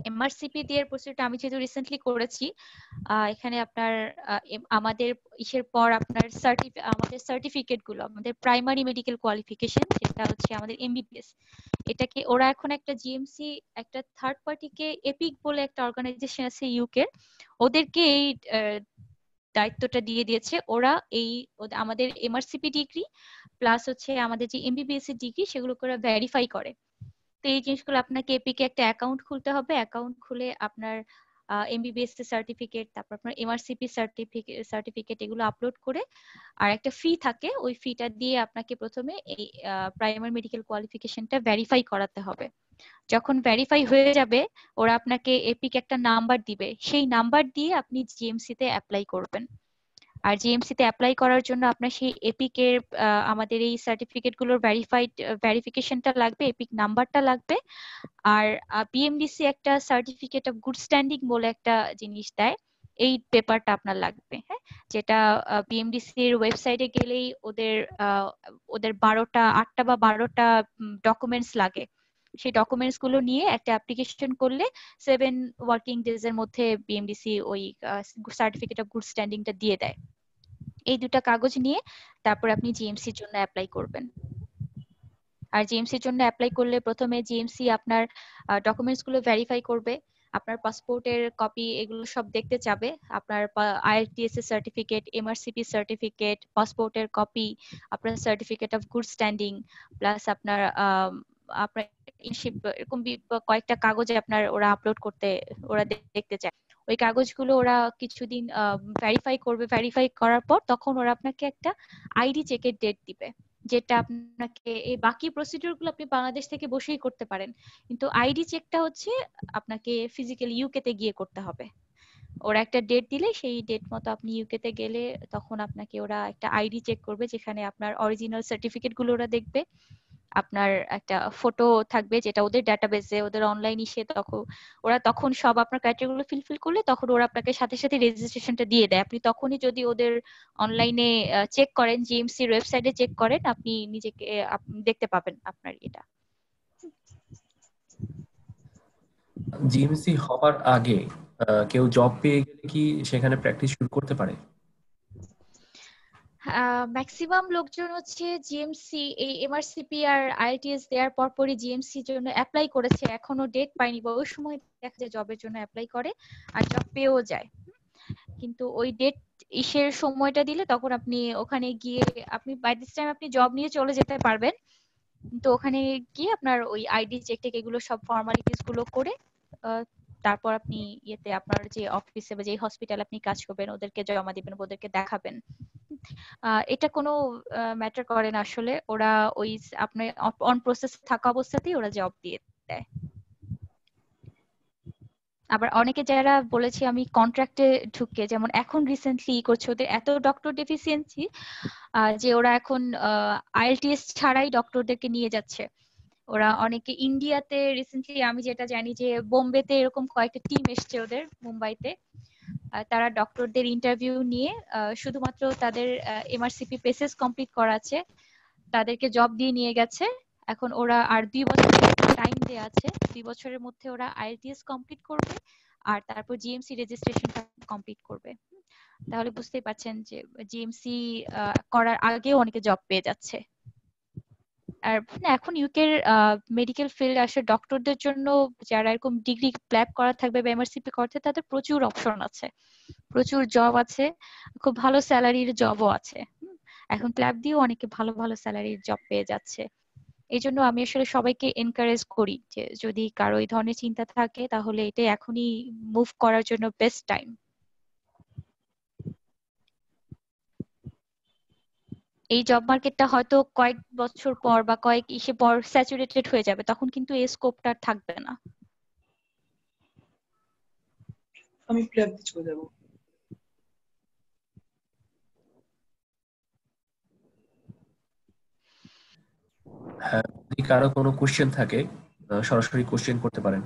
এমআরসিপি দিয়ে প্রসিডিউরটা আমি যেহেতু রিসেন্টলি করেছি এখানে আপনার আমাদের ইসের পর আপনার আমাদের সার্টিফিকেট গুলো আমাদের প্রাইমারি মেডিকেল কোয়ালিফিকেশন সেটা হচ্ছে আমাদের এমবিবিএস এটাকে ওরা এখন একটা জিএমসি একটা থার্ড পার্টিকে এপিক বলে একটা অর্গানাইজেশন আছে ইউকে ওদেরকে এই দায়িত্বটা দিয়ে দিয়েছে ওরা এই আমাদের এমআরসিপি ডিগ্রি প্লাস হচ্ছে আমাদের যে এমবিবিএস এর e ডিগ্রি সেগুলোকে ওরা ভেরিফাই করে তো এই জিনিসগুলো আপনাকে এপিকে একটা অ্যাকাউন্ট খুলতে হবে অ্যাকাউন্ট খুলে আপনার এমবিবিএস এর সার্টিফিকেট তারপর আপনার এমআরসিপি সার্টিফিকেট সার্টিফিকেট এগুলো আপলোড করে আর একটা ফি থাকে ওই ফিটা দিয়ে আপনাকে প্রথমে এই প্রাইমারি মেডিকেল কোয়ালিফিকেশনটা ভেরিফাই করাতে হবে যখন ভেরিফাই হয়ে যাবে ওরা আপনাকে এপিক একটা নাম্বার দিবে সেই নাম্বার দিয়ে আপনি জিএমসি তে অ্যাপ্লাই করবেন আর জিএমসি তে অ্যাপ্লাই করার জন্য আপনার সেই এপিক এর আমাদের এই সার্টিফিকেট গুলোর ভেরিফাইড ভেরিফিকেশনটা লাগবে এপিক নাম্বারটা লাগবে আর বিএমডিসি একটা সার্টিফিকেট অফ গুড স্ট্যান্ডিং বলে একটা জিনিস দেয় এই পেপারটা আপনার লাগবে হ্যাঁ যেটা বিএমডিসি এর ওয়েবসাইটে গেলেই ওদের ওদের বারোটা আটটা বা বারোটা ডকুমেন্টস লাগে সেই ডকুমেন্টস গুলো নিয়ে একটা অ্যাপ্লিকেশন করলে সেভেন ওয়ার্কিং ডেজ এর মধ্যে বিএমডিসি ওই সার্টিফিকেট অফ গুড স্ট্যান্ডিংটা দিয়ে দেয় এই দুটা কাগজ নিয়ে তারপর আপনি জিএমসির জন্য অ্যাপ্লাই করবেন আর জিএমসির জন্য অ্যাপ্লাই করলে প্রথমে জিএমসি আপনার ডকুমেন্টস গুলো ভেরিফাই করবে আপনার পাসপোর্টের কপি এগুলো সব দেখতে চাবে আপনার আইআরটিএস এর সার্টিফিকেট এমআরসিপি সার্টিফিকেট পাসপোর্টের কপি আপনার certificate of good standing plus আপনার আপনার ইনশিপ এরকম কয়েকটা কাগজে আপনার ওরা আপলোড করতে ওরা দেখতে চায় ওই কাগজগুলো ওরা কিছুদিন ভেরিফাই করবে ভেরিফাই করার পর তখন ওরা আপনাকে একটা আইডি চেকের ডেট দিবে যেটা আপনাকে এই বাকি প্রসিডিউর গুলো আপনি বাংলাদেশ থেকে বসেই করতে পারেন কিন্তু আইডি চেকটা হচ্ছে আপনাকে ফিজিক্যালি ইউকে তে গিয়ে করতে হবে ওরা একটা ডেট দিলে সেই ডেট মতো আপনি ইউকে তে গেলে তখন আপনাকে ওরা একটা আইডি চেক করবে যেখানে আপনার অরিজিনাল সার্টিফিকেট গুলো ওরা দেখবে আপনার একটা ফটো থাকবে যেটা ওদের এ ওদের অনলাইন ইসে তখন ওরা তখন সব আপনার ক্রাইটেরিয়াগুলো ফিলফিল করলে তখন ওরা আপনাকে সাথে সাথে রেজিস্ট্রেশনটা দিয়ে দেয় আপনি তখনই যদি ওদের অনলাইনে চেক করেন জিএমসি ওয়েবসাইটে চেক করেন আপনি নিজেকে দেখতে পাবেন আপনার এটা জিএমসি হবার আগে কেউ জব পেয়ে গেলে কি সেখানে প্র্যাকটিস শুরু করতে পারে ম্যাক্সিমাম লোকজন হচ্ছে জিএমসি এই এমআরসিপি আর আইটিএস দেওয়ার পর পরই জিএমসির জন্য অ্যাপ্লাই করেছে এখনো ডেট পাইনি বা ওই সময় দেখা যায় জবের জন্য অ্যাপ্লাই করে আর জব পেয়েও যায় কিন্তু ওই ডেট ইসের সময়টা দিলে তখন আপনি ওখানে গিয়ে আপনি বাই দিস টাইম আপনি জব নিয়ে চলে যেতে পারবেন তো ওখানে গিয়ে আপনার ওই আইডি চেক টেক এগুলো সব ফর্মালিটিস গুলো করে তারপর আপনি ইয়েতে আপনার যে অফিসে বা যে হসপিটাল আপনি কাজ করবেন ওদেরকে জমা দিবেন ওদেরকে দেখাবেন এটা কোনো ম্যাটার করে না আসলে ওরা ওই আপনার অন প্রসেস থাকা অবস্থাতেই ওরা জব দিয়ে দেয় আবার অনেকে যারা বলেছে আমি কন্ট্রাক্টে ঢুকে যেমন এখন রিসেন্টলি করছে ওদের এত ডক্টর ডেফিসিয়েন্সি যে ওরা এখন আইএলটিএস ছাড়াই ডক্টরদেরকে নিয়ে যাচ্ছে ওরা অনেকে ইন্ডিয়াতে রিসেন্টলি আমি যেটা জানি যে বোম্বেতে এরকম কয়েকটা টিম এসছে ওদের মুম্বাইতে তারা ডক্টরদের ইন্টারভিউ নিয়ে শুধুমাত্র তাদের এমআরসিপি পেসেস কমপ্লিট করাছে তাদেরকে জব দিয়ে নিয়ে গেছে এখন ওরা আর দুই বছর টাইম দেয়া আছে দুই বছরের মধ্যে ওরা আইএলটিএস কমপ্লিট করবে আর তারপর জিএমসি রেজিস্ট্রেশনটা কমপ্লিট করবে তাহলে বুঝতেই পারছেন যে জিএমসি করার আগে অনেকে জব পেয়ে যাচ্ছে আর এখন ইউকের মেডিকেল ফিল্ড আসলে ডক্টরদের জন্য যারা এরকম ডিগ্রি প্ল্যাপ করা থাকবে বা এমআরসিপি করতে তাদের প্রচুর অপশন আছে প্রচুর জব আছে খুব ভালো স্যালারির জবও আছে এখন প্ল্যাপ দিয়েও অনেকে ভালো ভালো স্যালারির জব পেয়ে যাচ্ছে এই জন্য আমি আসলে সবাইকে এনকারেজ করি যে যদি কারো এই ধরনের চিন্তা থাকে তাহলে এটা এখনই মুভ করার জন্য বেস্ট টাইম এই জব মার্কেটটা হয়তো কয়েক বছর পর বা কয়েক ইসে পর স্যাচুরেটেড হয়ে যাবে তখন কিন্তু এই স্কোপটা থাকবে না আমি প্লেয়ারতে চলে যাব হ্যাঁ যদি কারো কোনো কোশ্চেন থাকে সরাসরি কোশ্চেন করতে পারেন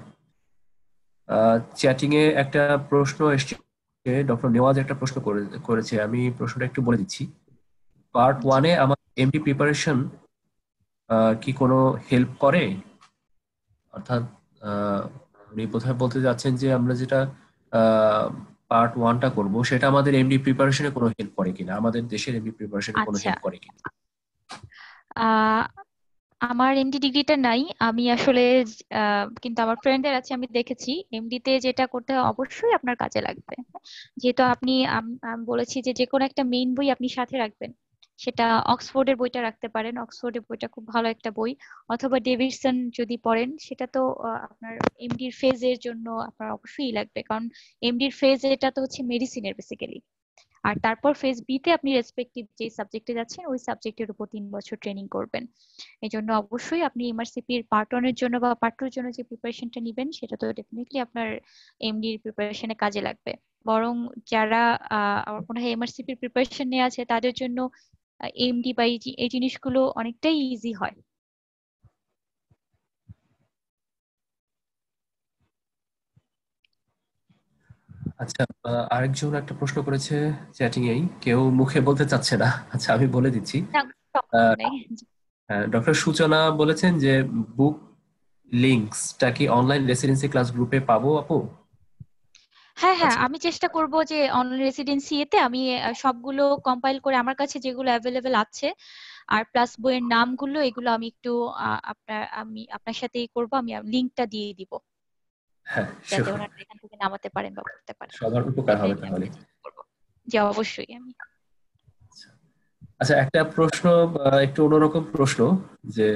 চ্যাটিং এ একটা প্রশ্ন এসেছে ডক্টর নেওয়াজ একটা প্রশ্ন করেছে আমি প্রশ্নটা একটু বলে দিচ্ছি পার্ট ওয়ানে আমার এমডি প্রিপারেশন কি কোনো হেল্প করে অর্থাৎ উনি বোধহয় বলতে যাচ্ছেন যে আমরা যেটা পার্ট ওয়ানটা করব সেটা আমাদের এমডি প্রিপারেশনে কোনো হেল্প করে কিনা আমাদের দেশের এমডি প্রিপারেশনে কোনো হেল্প আচ্ছা। করে কিনা আমার এমডি ডিগ্রিটা নাই আমি আসলে কিন্তু আমার ফ্রেন্ডদের আছে আমি দেখেছি এমডি তে যেটা করতে অবশ্যই আপনার কাজে লাগবে যেহেতু আপনি বলেছি যে যে কোনো একটা মেইন বই আপনি সাথে রাখবেন সেটা অক্সফোর্ডের বইটা রাখতে পারেন অক্সফোর্ডের বইটা খুব ভালো একটা বই অথবা ডেভিডসন যদি পড়েন সেটা তো আপনার এমডির ফেজ এর জন্য আপনার অবশ্যই লাগবে কারণ এমডির ফেজ এটা তো হচ্ছে মেডিসিনের বেসিক্যালি আর তারপর ফেজ বি তে আপনি রেসপেক্টিভ যে সাবজেক্টে যাচ্ছেন ওই সাবজেক্টের উপর তিন বছর ট্রেনিং করবেন এই জন্য অবশ্যই আপনি এমআরসিপি এর পার্ট ওয়ান এর জন্য বা পার্ট টু এর জন্য যে প্রিপারেশনটা নেবেন সেটা তো ডেফিনেটলি আপনার এমডি এর প্রিপারেশনে কাজে লাগবে বরং যারা আমার মনে হয় এমআরসিপির প্রিপারেশন নিয়ে আছে তাদের জন্য এমডি বা এই জিনিসগুলো অনেকটাই ইজি হয় আচ্ছা আরেকজন একটা প্রশ্ন করেছে চ্যাটিং এই কেউ মুখে বলতে চাচ্ছে না আচ্ছা আমি বলে দিচ্ছি হ্যাঁ, ডক্টর সূচনা বলেছেন যে বুক লিঙ্কসটা কি অনলাইন রেসিডেন্সি ক্লাস গ্রুপে পাবো আপু হ্যাঁ হ্যাঁ আচ্ছা। আমি চেষ্টা করব যে অনলাইন রেসিডেন্সি এতে আমি সবগুলো কম্পাইল করে আমার কাছে যেগুলো অ্যাভেলেবেল আছে আর প্লাস বইয়ের নামগুলো এগুলো আমি একটু আপনার আমি আপনার সাথেই করব আমি লিংকটা দিয়ে দিব হ্যাঁ, যাতে ওনারা এখান থেকে নামাতে পারেন বা করতে পারেন সবার উপকার হবে তাহলে জি অবশ্যই আমি আচ্ছা, আচ্ছা একটা প্রশ্ন একটু অন্যরকম প্রশ্ন যে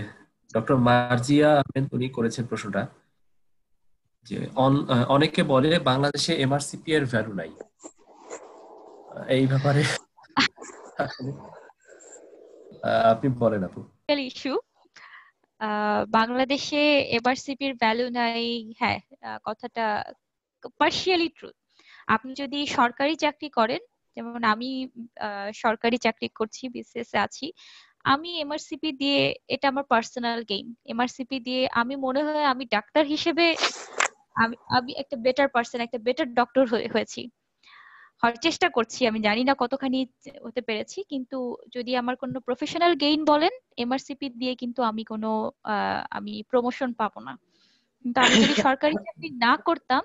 ডক্টর মার্জিয়া আহমেদ উনি করেছেন প্রশ্নটা যে অনেকে বলে বাংলাদেশে এমআরসিপি এর ভ্যালু নাই এই ব্যাপারে আপনি বলেন আপু ইস্যু বাংলাদেশে এর ভ্যালু নাই হ্যাঁ কথাটা পার্শিয়ালি ট্রু আপনি যদি সরকারি চাকরি করেন যেমন আমি সরকারি চাকরি করছি বিসিএস এ আছি আমি এমআরসিপি দিয়ে এটা আমার পার্সোনাল গেইন এমআরসিপি দিয়ে আমি মনে হয় আমি ডাক্তার হিসেবে আমি আমি একটা বেটার পার্সন একটা বেটার ডক্টর হয়েছি চেষ্টা করছি আমি জানি না কতখানি হতে পেরেছি কিন্তু যদি আমার কোনো প্রফেশনাল গেইন বলেন এমআরসিপি দিয়ে কিন্তু আমি কোনো আমি প্রমোশন পাবো না কিন্তু আমি যদি সরকারি চাকরি না করতাম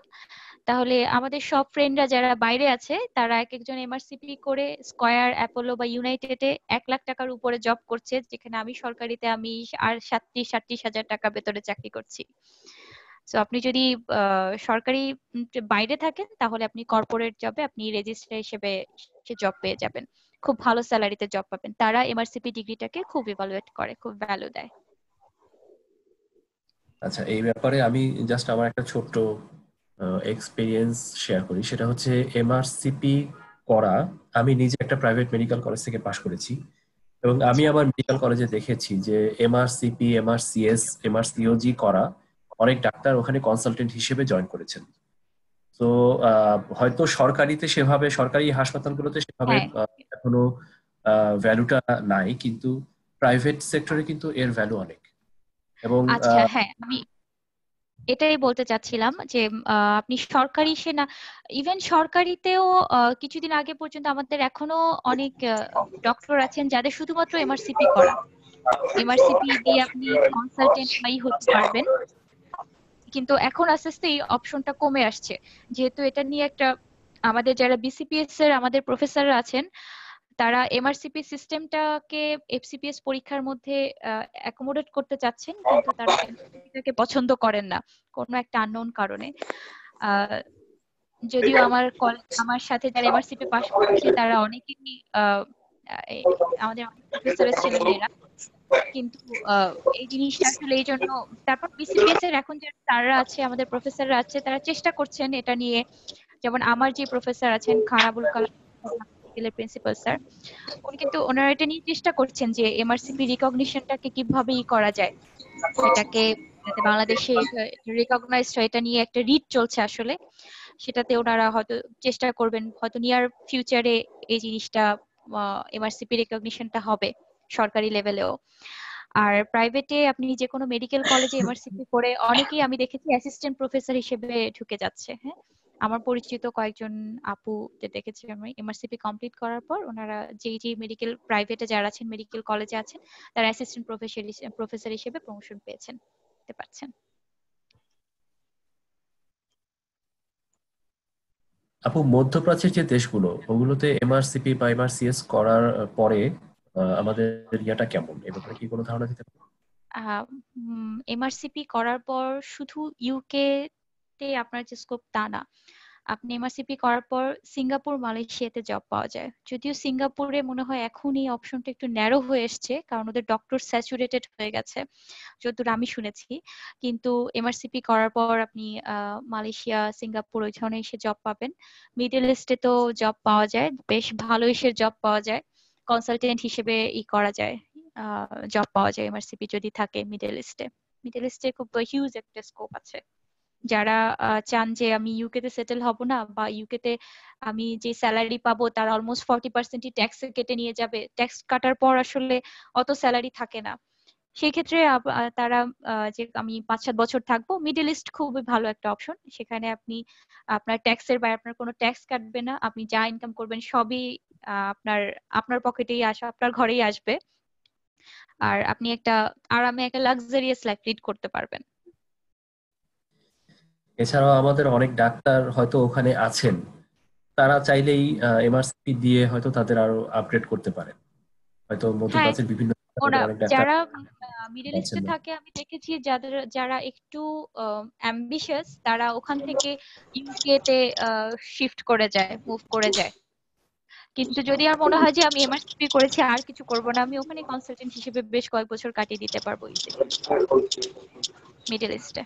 তাহলে আমাদের সব ফ্রেন্ডরা যারা বাইরে আছে তারা এক একজন এমআরসিপি করে স্কয়ার অ্যাপোলো বা ইউনাইটেডে এক লাখ টাকার উপরে জব করছে যেখানে আমি সরকারিতে আমি আর সাতত্রিশ সাতত্রিশ হাজার টাকা বেতনে চাকরি করছি সো আপনি যদি সরকারি বাইরে থাকেন তাহলে আপনি কর্পোরেট জবে আপনি রেজিস্ট্রার হিসেবে সে জব পেয়ে যাবেন খুব ভালো স্যালারিতে জব পাবেন তারা এমআরসিপি ডিগ্রিটাকে খুব ইভালুয়েট করে খুব ভ্যালু দেয় আচ্ছা এই ব্যাপারে আমি জাস্ট আমার একটা ছোট্ট এক্সপিরিয়েন্স শেয়ার করি সেটা হচ্ছে এমআরসিপি করা আমি নিজে একটা প্রাইভেট মেডিকেল কলেজ থেকে পাশ করেছি এবং আমি আচ্ছা। আমার মেডিকেল কলেজে দেখেছি যে এমআরসিপি এমআরসিএস এমআরসিওজি করা অনেক ডাক্তার ওখানে কনসালটেন্ট হিসেবে জয়েন করেছেন তো হয়তো সরকারিতে সেভাবে সরকারি হাসপাতালগুলোতে সেভাবে হ্যাঁ। এখনো ভ্যালুটা নাই কিন্তু প্রাইভেট সেক্টরে কিন্তু এর ভ্যালু অনেক এবং আচ্ছা, হ্যাঁ, এটাই বলতে চাচ্ছিলাম যে আপনি সরকারি সেনা ইভেন সরকারিতেও কিছুদিন আগে পর্যন্ত আমাদের এখনো অনেক ডক্টর আছেন যাদের শুধুমাত্র এমআরসিপি করা এমআরসিপি দিয়ে আপনি কনসালটেন্ট হতে পারবেন কিন্তু এখন আস্তে আস্তে এই অপশনটা কমে আসছে যেহেতু এটা নিয়ে একটা আমাদের যারা বিসিপিএস এর আমাদের প্রফেসররা আছেন তারা এমআরসিপি সিস্টেমটাকে এফসিপিএস পরীক্ষার মধ্যে অ্যাকোমোডেট করতে চাচ্ছেন কিন্তু তারা এটাকে পছন্দ করেন না কোনো একটা আননোন কারণে যদিও আমার আমার সাথে যারা এমআরসিপি পাস করেছে তারা অনেকেই আমাদের অনেক প্রফেসর ছিলেন এরা কিন্তু এই জিনিসটা আসলে এই জন্য তারপর বিসিবিএস এর এখন যে স্যাররা আছে আমাদের প্রফেসররা আছে তারা চেষ্টা করছেন এটা নিয়ে যেমন আমার যে প্রফেসর আছেন খান আবুল কালাম প্রিন্সিপাল স্যার উনি কিন্তু ওনারা এটা নিয়ে চেষ্টা করছেন যে এমআরসিপি রিকগনিশনটাকে কিভাবে ই করা যায় এটাকে যাতে বাংলাদেশে রিকগনাইজড হয় এটা নিয়ে একটা রিড চলছে আসলে সেটাতে ওনারা হয়তো চেষ্টা করবেন হয়তো নিয়ার ফিউচারে এই জিনিসটা এমআরসিপি রিকগনিশনটা হবে সরকারি লেভেলেও আর প্রাইভেটে আপনি যে কোনো মেডিকেল কলেজে এমআরসিপি করে অনেকেই আমি দেখেছি অ্যাসিস্ট্যান্ট প্রফেসর হিসেবে ঢুকে যাচ্ছে হ্যাঁ আমার পরিচিত কয়েকজন আপু যে দেখেছি আমি এমআরসিপি কমপ্লিট করার পর ওনারা যেই যেই মেডিকেল প্রাইভেটে যারা আছেন মেডিকেল কলেজে আছেন তারা অ্যাসিস্ট্যান্ট প্রফেসর প্রফেসর হিসেবে প্রমোশন পেয়েছেন দেখতে পাচ্ছেন আপু মধ্যপ্রাচ্যের যে দেশগুলো ওগুলোতে এমআরসিপি বা এমআরসিএস করার পরে আমাদের ইয়াটা কেমন এ ব্যাপারে কি কোনো ধারণা দিতে পারবেন এমআরসিপি করার পর শুধু ইউকে তে আপনার যে স্কোপ তা না আপনি এমআরসিপি করার পর সিঙ্গাপুর মালয়েশিয়াতে জব পাওয়া যায় যদিও সিঙ্গাপুরে মনে হয় এখন এই অপশনটা একটু ন্যারো হয়ে এসছে কারণ ওদের ডক্টর স্যাচুরেটেড হয়ে গেছে যতদূর আমি শুনেছি কিন্তু এমআরসিপি করার পর আপনি মালয়েশিয়া সিঙ্গাপুর ওই ধরনের এসে জব পাবেন মিডল ইস্টে তো জব পাওয়া যায় বেশ ভালো এসে জব পাওয়া যায় কনসালটেন্ট হিসেবে ই করা যায় জব পাওয়া যায় এমআরসিপি যদি থাকে মিডল ইস্টে মিডল ইস্টে খুব হিউজ একটা স্কোপ আছে যারা চান যে আমি ইউকে তে সেটেল হব না বা ইউকে তে আমি যে স্যালারি পাবো তার অলমোস্ট ফর্টি পার্সেন্টই ট্যাক্স কেটে নিয়ে যাবে ট্যাক্স কাটার পর আসলে অত স্যালারি থাকে না সেই ক্ষেত্রে তারা যে আমি পাঁচ সাত বছর থাকবো মিডল ইস্ট খুবই ভালো একটা অপশন সেখানে আপনি আপনার ট্যাক্সের বাইরে আপনার কোনো ট্যাক্স কাটবে না আপনি যা ইনকাম করবেন সবই আপনার আপনার পকেটেই আসা আপনার ঘরেই আসবে আর আপনি একটা আরামে একটা লাক্সারিয়াস লাইফ লিড করতে পারবেন এছাড়াও আমাদের অনেক ডাক্তার হয়তো ওখানে আছেন তারা চাইলেই এমআরসি দিয়ে হয়তো তাদের আরো আপগ্রেড করতে পারেন হয়তো মধ্যপ্রাচ্যের বিভিন্ন ওরা যারা মিডল ইস্টে থাকে আমি দেখেছি যাদের যারা একটু অ্যাম্বিশিয়াস তারা ওখান থেকে ইউকে তে শিফট করে যায় মুভ করে যায় কিন্তু যদি আমার মনে হয় যে আমি এমআরসিপি করেছি আর কিছু করব না আমি ওখানে কনসালটেন্ট হিসেবে বেশ কয়েক বছর কাটিয়ে দিতে পারবো মিডল ইস্টে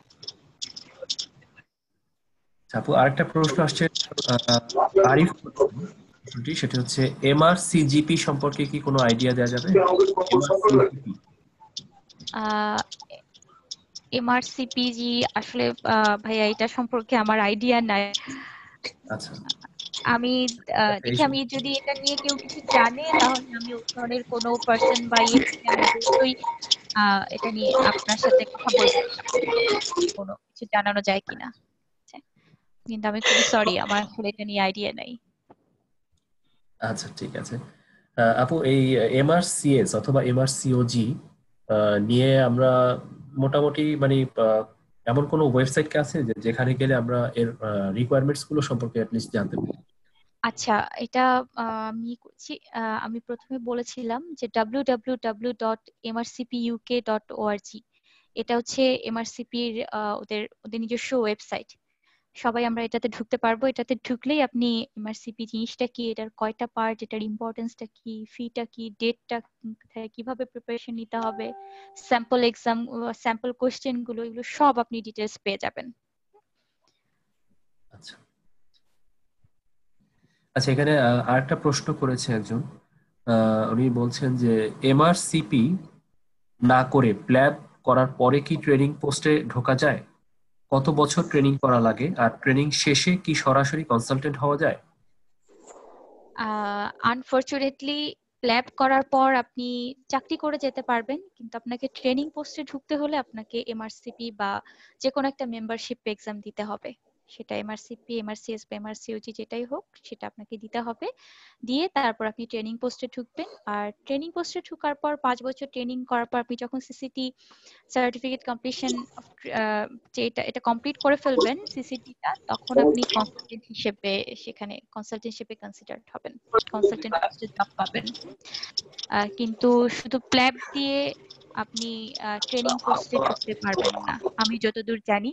আপু আরেকটা প্রশ্ন আসছে আরিফ ত্রুটি সেটি হচ্ছে এমআরসিজিপি সম্পর্কে কি কোনো আইডিয়া দেওয়া যাবে এমআরসিপিজি আসলে ভাইয়া এটা সম্পর্কে আমার আইডিয়া নাই আচ্ছা আমি দেখি আমি যদি এটা নিয়ে কেউ কিছু জানে তাহলে আমি ধরনের কোনো পার্সন বা অবশ্যই ইয়ে এটা নিয়ে আপনার সাথে কথা বলবো কোনো কিছু জানানো যায় কিনা আচ্ছা। কিন্তু আমি খুবই সরি আমার আসলে এটা নিয়ে আইডিয়া নাই আচ্ছা ঠিক আছে আপু এই এমআরসিএস অথবা এমআরসিওজি নিয়ে আমরা মোটামুটি মানে এমন কোনো ওয়েবসাইট কি আছে যেখানে গেলে আমরা এর রিকোয়ারমেন্টস গুলো সম্পর্কে অ্যাটলিস্ট জানতে পারি আচ্ছা এটা আমি আমি প্রথমে বলেছিলাম যে www.mrcpuk.org এটা হচ্ছে এমআরসিপি এর ওদের ওদের নিজস্ব ওয়েবসাইট সবাই আমরা এটাতে ঢুকতে পারবো এটাতে ঢুকলেই আপনি এমআরসিপি জিনিসটা কি এটার কয়টা পার্ট এটার ইম্পর্টেন্সটা কি ফিটা কি ডেটটা কিভাবে প্রিপারেশন নিতে হবে স্যাম্পল এক্সাম স্যাম্পল কোয়েশ্চেন গুলো এগুলো সব আপনি ডিটেলস পেয়ে যাবেন আচ্ছা আচ্ছা এখানে আরেকটা প্রশ্ন করেছে একজন উনি বলছেন যে এমআরসিপি না করে প্ল্যাব করার পরে কি ট্রেনিং পোস্টে ঢোকা যায় কত বছর ট্রেনিং করা লাগে আর ট্রেনিং শেষে কি সরাসরি কনসালটেন্ট হওয়া যায় আনফরচুনেটলি ল্যাব করার পর আপনি চাকরি করে যেতে পারবেন কিন্তু আপনাকে ট্রেনিং পোস্টে ঢুকতে হলে আপনাকে এমআরসিপি বা যে কোনো একটা মেম্বারশিপ এক্সাম দিতে হবে সেটা এমআরসিপি এমআরসিএস বা এমআরসিওজি যেটাই হোক সেটা আপনাকে দিতে হবে দিয়ে তারপর আপনি ট্রেনিং পোস্টে ঢুকবেন আর ট্রেনিং পোস্টে ঢুকার পর পাঁচ বছর ট্রেনিং করার পর আপনি যখন সিসিটি সার্টিফিকেট কমপ্লিশন যেটা এটা কমপ্লিট করে ফেলবেন সিসিটিটা তখন আপনি কনসালটেন্ট হিসেবে সেখানে কনসালটেন্ট হিসেবে কনসিডার্ড হবেন কনসালটেন্ট পোস্টে জব পাবেন কিন্তু শুধু প্ল্যাব দিয়ে আপনি ট্রেনিং পোস্টে ঢুকতে পারবেন না আমি যতদূর জানি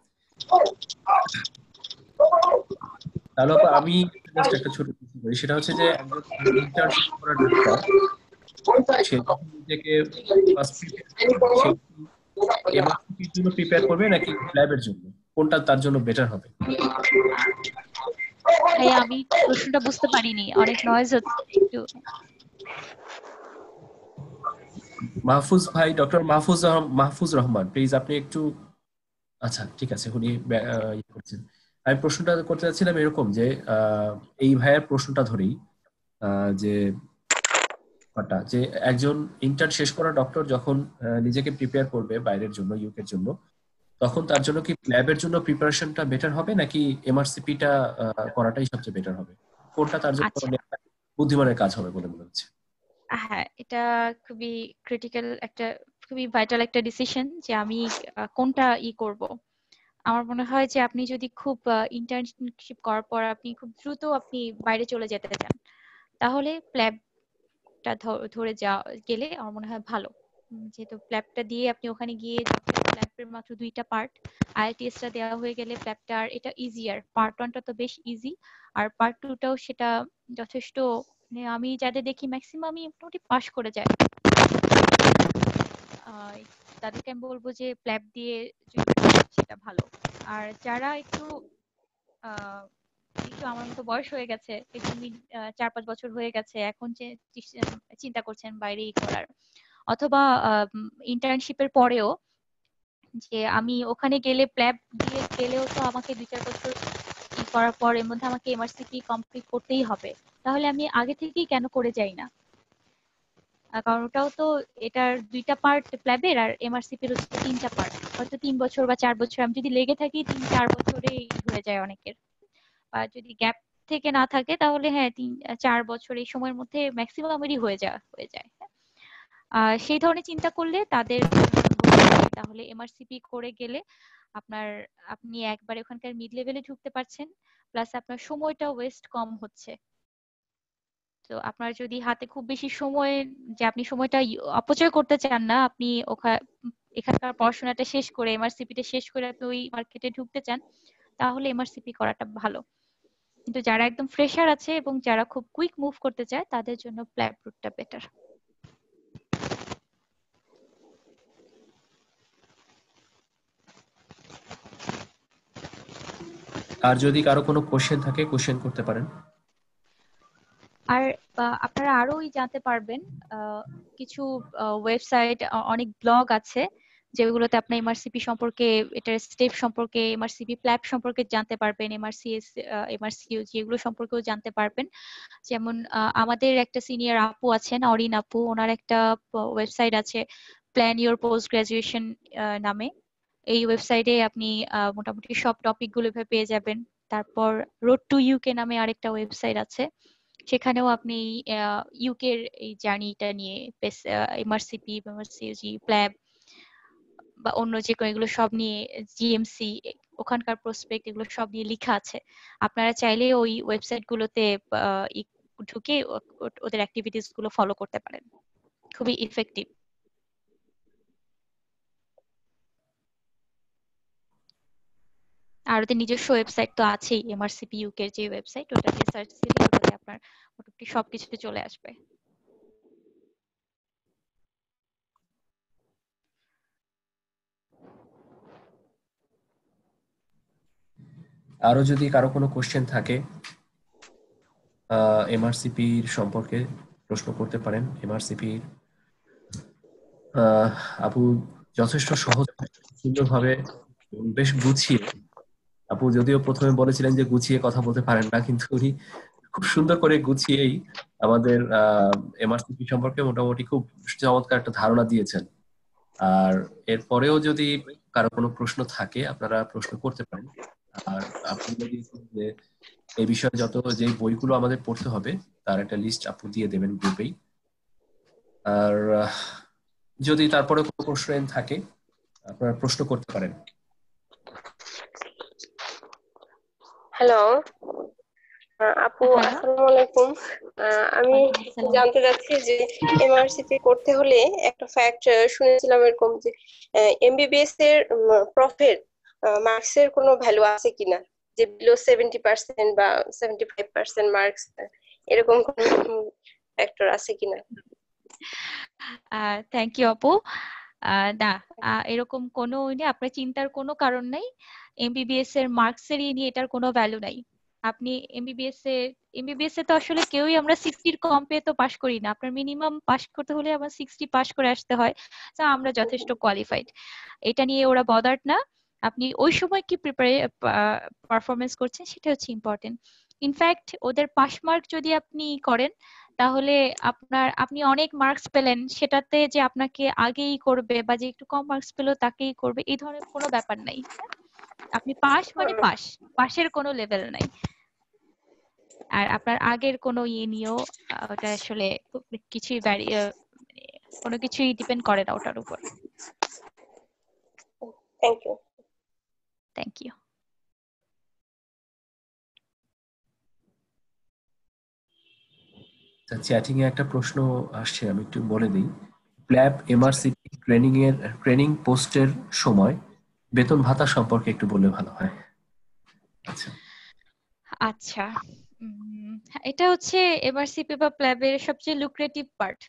তাহলে আমি একটা ছোট সেটা হচ্ছে যে ল্যাবের জন্য কোনটা তার জন্য বেটার হবে আমি বুঝতে পারিনি মাহফুজ ভাই ডক্টর মাহফুজ মাহফুজ রহমান প্লিজ আপনি একটু আচ্ছা ঠিক আছে উনি ইয়ে করছেন আমি প্রশ্নটা করতে চাচ্ছিলাম এরকম যে এই ভাইয়ের প্রশ্নটা ধরেই যে যে একজন ইন্টার্ন শেষ করা ডক্টর যখন নিজেকে প্রিপেয়ার করবে বাইরের জন্য ইউকের জন্য তখন তার জন্য কি ল্যাবের জন্য প্রিপারেশনটা বেটার হবে নাকি এমআরসিপিটা করাটাই সবচেয়ে বেটার হবে কোনটা তার জন্য আচ্ছা। বুদ্ধিমানের কাজ হবে বলে মনে হচ্ছে হ্যাঁ এটা খুবই ক্রিটিক্যাল একটা খুবই ভাইটাল একটা ডিসিশন যে আমি কোনটা ই করব আমার মনে হয় যে আপনি যদি খুব ইন্টার্নশিপ করার পর আপনি খুব দ্রুত আপনি বাইরে চলে যেতে চান তাহলে প্ল্যাবটা ধরে যা গেলে আমার মনে হয় ভালো যেহেতু প্ল্যাবটা দিয়ে আপনি ওখানে গিয়ে প্ল্যাবের মাত্র দুইটা পার্ট আইআইটিএস টা দেওয়া হয়ে গেলে প্ল্যাবটা এটা ইজিয়ার পার্ট ওয়ানটা তো বেশ ইজি আর পার্ট টুটাও সেটা যথেষ্ট মানে আমি যাদের দেখি ম্যাক্সিমামই মোটামুটি পাস করে যায় তাদেরকে আমি বলবো যে প্ল্যাব দিয়ে সেটা ভালো আর যারা একটু একটু আমার মতো বয়স হয়ে গেছে একটু চার পাঁচ বছর হয়ে গেছে এখন যে চিন্তা করছেন বাইরে করার অথবা ইন্টার্নশিপের পরেও যে আমি ওখানে গেলে প্ল্যাব দিয়ে গেলেও তো আমাকে দুই চার বছর করার পর এর মধ্যে আমাকে এমআরসি কি কমপ্লিট করতেই হবে তাহলে আমি আগে থেকেই কেন করে যাই না কারণ ওটাও তো এটার দুইটা পার্ট প্ল্যাবের আর এমআরসিপির তিনটা পার্ট হয়তো তিন বছর বা চার বছর আমি যদি লেগে থাকি তিন চার বছরেই হয়ে যায় অনেকের আর যদি গ্যাপ থেকে না থাকে তাহলে হ্যাঁ তিন চার বছর এই সময়ের মধ্যে ম্যাক্সিমামেরই হয়ে যা হয়ে যায় হ্যাঁ। সেই ধরনের চিন্তা করলে তাদের তাহলে এমআরসিপি করে গেলে আপনার আপনি একবার ওখানকার মিড লেভেলে ঢুকতে পারছেন প্লাস আপনার সময়টা ওয়েস্ট কম হচ্ছে তো আপনার যদি হাতে খুব বেশি সময় যে আপনি সময়টা অপচয় করতে চান না আপনি এখানকার পড়াশোনাটা শেষ করে টা শেষ করে আপনি ওই মার্কেটে ঢুকতে চান তাহলে এমআরসিপি করাটা ভালো কিন্তু যারা একদম ফ্রেশার আছে এবং যারা খুব কুইক মুভ করতে চায় তাদের জন্য প্ল্যাব রুটটা বেটার আর যদি কারো কোনো কোশ্চেন থাকে কোশ্চেন করতে পারেন আর আপনারা আরোই জানতে পারবেন কিছু ওয়েবসাইট অনেক ব্লগ আছে যেগুলোতে আপনি এমআরসিপি সম্পর্কে এটার স্টেপ সম্পর্কে এমআরসিপি প্ল্যাপ সম্পর্কে জানতে পারবেন এমআরসিএস এমআরসিউ যেগুলো সম্পর্কেও জানতে পারবেন যেমন আমাদের একটা সিনিয়র আপু আছেন অরিন আপু ওনার একটা ওয়েবসাইট আছে প্ল্যান ইউর পোস্ট গ্রাজুয়েশন নামে এই ওয়েবসাইটে আপনি মোটামুটি সব টপিকগুলো পেয়ে যাবেন তারপর রোড টু ইউকে নামে আরেকটা ওয়েবসাইট আছে সেখানেও আপনি ইউকের এই জার্নিটা নিয়ে এমআরসিপি এমআরসিজি প্ল্যাব বা অন্য যে কোনো এগুলো সব নিয়ে জিএমসি ওখানকার প্রসপেক্ট এগুলো সব নিয়ে লেখা আছে আপনারা চাইলে ওই গুলোতে ঢুকে ওদের অ্যাক্টিভিটিস গুলো ফলো করতে পারেন খুবই ইফেক্টিভ আর ওদের নিজস্ব ওয়েবসাইট তো আছেই এমআরসিপি ইউকের যে ওয়েবসাইট ওটা সার্চ দিলে তাহলে আপনার মোটামুটি সবকিছুতে চলে আসবে আরো যদি কারো কোনো কোশ্চেন থাকে এমআরসিপির সম্পর্কে প্রশ্ন করতে পারেন এমআরসিপি আপু যথেষ্ট সহজ সুন্দরভাবে বেশ গুছিয়ে আপু যদিও প্রথমে বলেছিলেন যে গুছিয়ে কথা বলতে পারেন না কিন্তু উনি খুব সুন্দর করে গুছিয়েই আমাদের এমআরসিপি সম্পর্কে মোটামুটি খুব চমৎকার একটা ধারণা দিয়েছেন আর এরপরেও যদি কারো কোনো প্রশ্ন থাকে আপনারা প্রশ্ন করতে পারেন আর আপনি যে এই বিষয়ে যত যে বইগুলো আমাদের পড়তে হবে তার একটা লিস্ট আপু দিয়ে দেবেন গ্রুপেই আর যদি তারপরে কোনো প্রশ্ন থাকে আপনারা প্রশ্ন করতে পারেন হ্যালো আপু আচ্ছা। আসসালামু আলাইকুম আমি জানতে চাচ্ছি যে এমআরসি তে করতে হলে একটা ফ্যাক্ট শুনেছিলাম এরকম যে এমবিবিএস এর প্রফিট মার্কসের কোনো ভ্যালু আছে কিনা যে বিলো সেভেন্টি পার্সেন্ট বা সেভেন্টি ফাইভ পার্সেন্ট মার্কস এরকম কোনো ফ্যাক্টর আছে কিনা থ্যাংক ইউ আপু না এরকম কোনো ইয়ে আপনার চিন্তার কোনো কারণ নাই এমবিবিএস এর মার্কসেরই নিয়ে এটার কোনো ভ্যালু নাই আপনি এমবিবিএস এ এমবিবিএস এ তো আসলে কেউই আমরা সিক্সটির কম পেয়ে তো পাশ করি না আপনার মিনিমাম পাশ করতে হলে আমার সিক্সটি পাশ করে আসতে হয় তা আমরা যথেষ্ট কোয়ালিফাইড এটা নিয়ে ওরা বদার্ট না আপনি ওই সময় কি প্রিপারে পারফরমেন্স করছেন সেটা হচ্ছে ইম্পর্টেন্ট ইনফ্যাক্ট ওদের পাস মার্ক যদি আপনি করেন তাহলে আপনার আপনি অনেক মার্কস পেলেন সেটাতে যে আপনাকে আগেই করবে বা যে একটু কম মার্কস পেলো তাকেই করবে এই ধরনের কোনো ব্যাপার নাই হ্যাঁ? আপনি পাস মানে পাস হ্যাঁ। পাশের কোনো লেভেল নাই আর আপনার আগের কোনো ইয়ে নিয়েও ওটা আসলে কিছুই মানে কোনো কিছুই ডিপেন্ড করে না ওটার উপর thank you thank you chatting এ একটা প্রশ্ন আসছে আমি একটু বলে দিই প্ল্যাব ট্রেনিং এর ট্রেনিং পোস্টের সময় বেতন ভাতা সম্পর্কে একটু বললে ভালো হয় আচ্ছা আচ্ছা হ্যাঁ, এটা হচ্ছে এমআরসিপি বা প্ল্যাবের সবচেয়ে লুক্রেটিভ পার্ট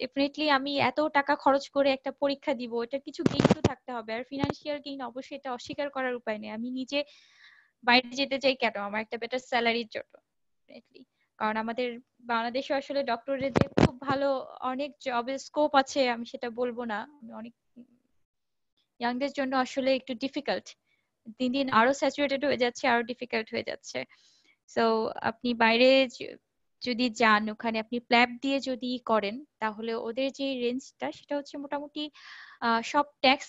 ডেফিনেটলি আমি এত টাকা খরচ করে একটা পরীক্ষা দিব এটা কিছু গেইন তো থাকতে হবে আর ফিনান্সিয়াল গেইন অবশ্যই এটা অস্বীকার করার উপায় নেই আমি নিজে বাইরে যেতে চাই কেন আমার একটা বেটার স্যালারির জন্য কারণ আমাদের বাংলাদেশে আসলে ডক্টরের যে খুব ভালো অনেক জবের স্কোপ আছে আমি সেটা বলবো না অনেক ইয়াংদের জন্য আসলে একটু ডিফিকাল্ট দিন দিন আরো স্যাচুরেটেড হয়ে যাচ্ছে আরো ডিফিকাল্ট হয়ে যাচ্ছে সো আপনি বাইরে যদি যান ওখানে আপনি প্ল্যাপ দিয়ে যদি করেন তাহলে ওদের যে রেঞ্জটা সেটা হচ্ছে মোটামুটি সব ট্যাক্স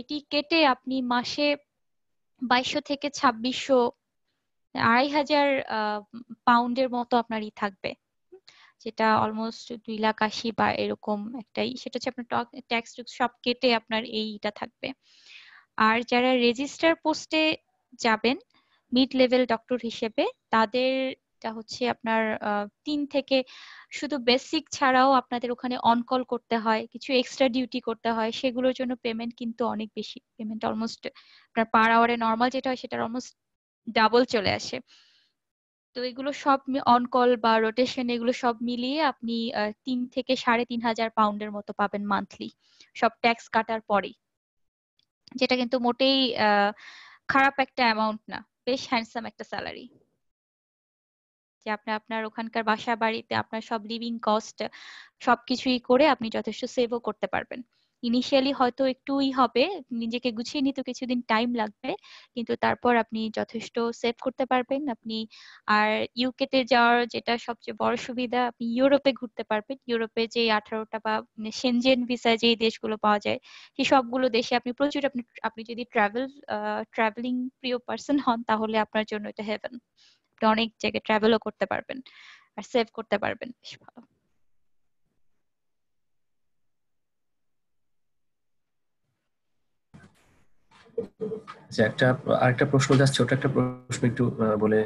এটি কেটে আপনি মাসে বাইশশো থেকে ছাব্বিশশো আড়াই হাজার পাউন্ডের মতো আপনারই থাকবে যেটা অলমোস্ট দুই লাখ আশি বা এরকম একটাই সেটা হচ্ছে আপনার ট্যাক্স সব কেটে আপনার এইটা থাকবে আর যারা রেজিস্টার পোস্টে যাবেন মিড লেভেল ডক্টর হিসেবে তাদের হচ্ছে আপনার তিন থেকে শুধু বেসিক ছাড়াও আপনাদের ওখানে অনকল করতে হয় কিছু এক্সট্রা ডিউটি করতে হয় সেগুলোর জন্য পেমেন্ট কিন্তু অনেক বেশি পেমেন্ট অলমোস্ট আপনার পার আওয়ারে নর্মাল যেটা হয় সেটা অলমোস্ট ডাবল চলে আসে তো এগুলো সব অনকল বা রোটেশন এগুলো সব মিলিয়ে আপনি তিন থেকে সাড়ে তিন হাজার পাউন্ডের মতো পাবেন মান্থলি সব ট্যাক্স কাটার পরেই যেটা কিন্তু মোটেই খারাপ একটা অ্যামাউন্ট না বেশ হ্যান্ডসাম একটা স্যালারি যে আপনি আপনার ওখানকার বাসা বাড়িতে আপনার সব লিভিং কস্ট সবকিছুই করে আপনি যথেষ্ট সেভও করতে পারবেন ইনিশিয়ালি হয়তো একটুই হবে নিজেকে গুছিয়ে নিতে কিছুদিন টাইম লাগবে কিন্তু তারপর আপনি যথেষ্ট সেভ করতে পারবেন আপনি আর ইউকে তে যাওয়ার যেটা সবচেয়ে বড় সুবিধা আপনি ইউরোপে ঘুরতে পারবেন ইউরোপে যে আঠারোটা বা সেনজেন ভিসা যে দেশগুলো পাওয়া যায় সেই সবগুলো দেশে আপনি প্রচুর আপনি আপনি যদি ট্রাভেল ট্রাভেলিং প্রিয় পার্সন হন তাহলে আপনার জন্য এটা হেভেন অনেক জায়গায় ট্রাভেলও করতে পারবেন আর সেভ করতে পারবেন বেশ ভালো আচ্ছা একটা আরেকটা প্রশ্ন যাচ্ছে ছোট একটা প্রশ্ন একটু বলে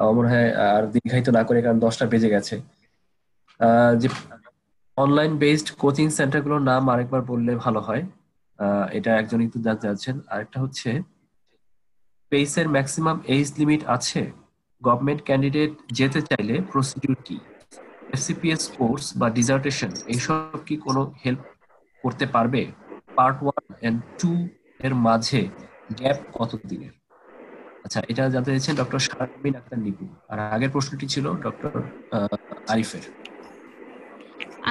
আমার মনে হয় আর দীর্ঘায়িত না করে কারণ দশটা বেজে গেছে যে অনলাইন বেসড কোচিং সেন্টারগুলোর নাম আরেকবার বললে ভালো হয় এটা একজন একটু জানতে চাচ্ছেন আরেকটা হচ্ছে পেসের ম্যাক্সিমাম এজ লিমিট আছে গভর্নমেন্ট ক্যান্ডিডেট যেতে চাইলে প্রসিডিউর কি এফসিপিএস কোর্স বা ডিজার্টেশন এইসব কি কোনো হেল্প করতে পারবে পার্ট ওয়ান অ্যান্ড টু এর মাঝে গ্যাপ কত দিনের আচ্ছা এটা জানতে চাইছেন ডক্টর শারমিন আক্তার লিপু আর আগের প্রশ্নটি ছিল ডক্টর আরিফের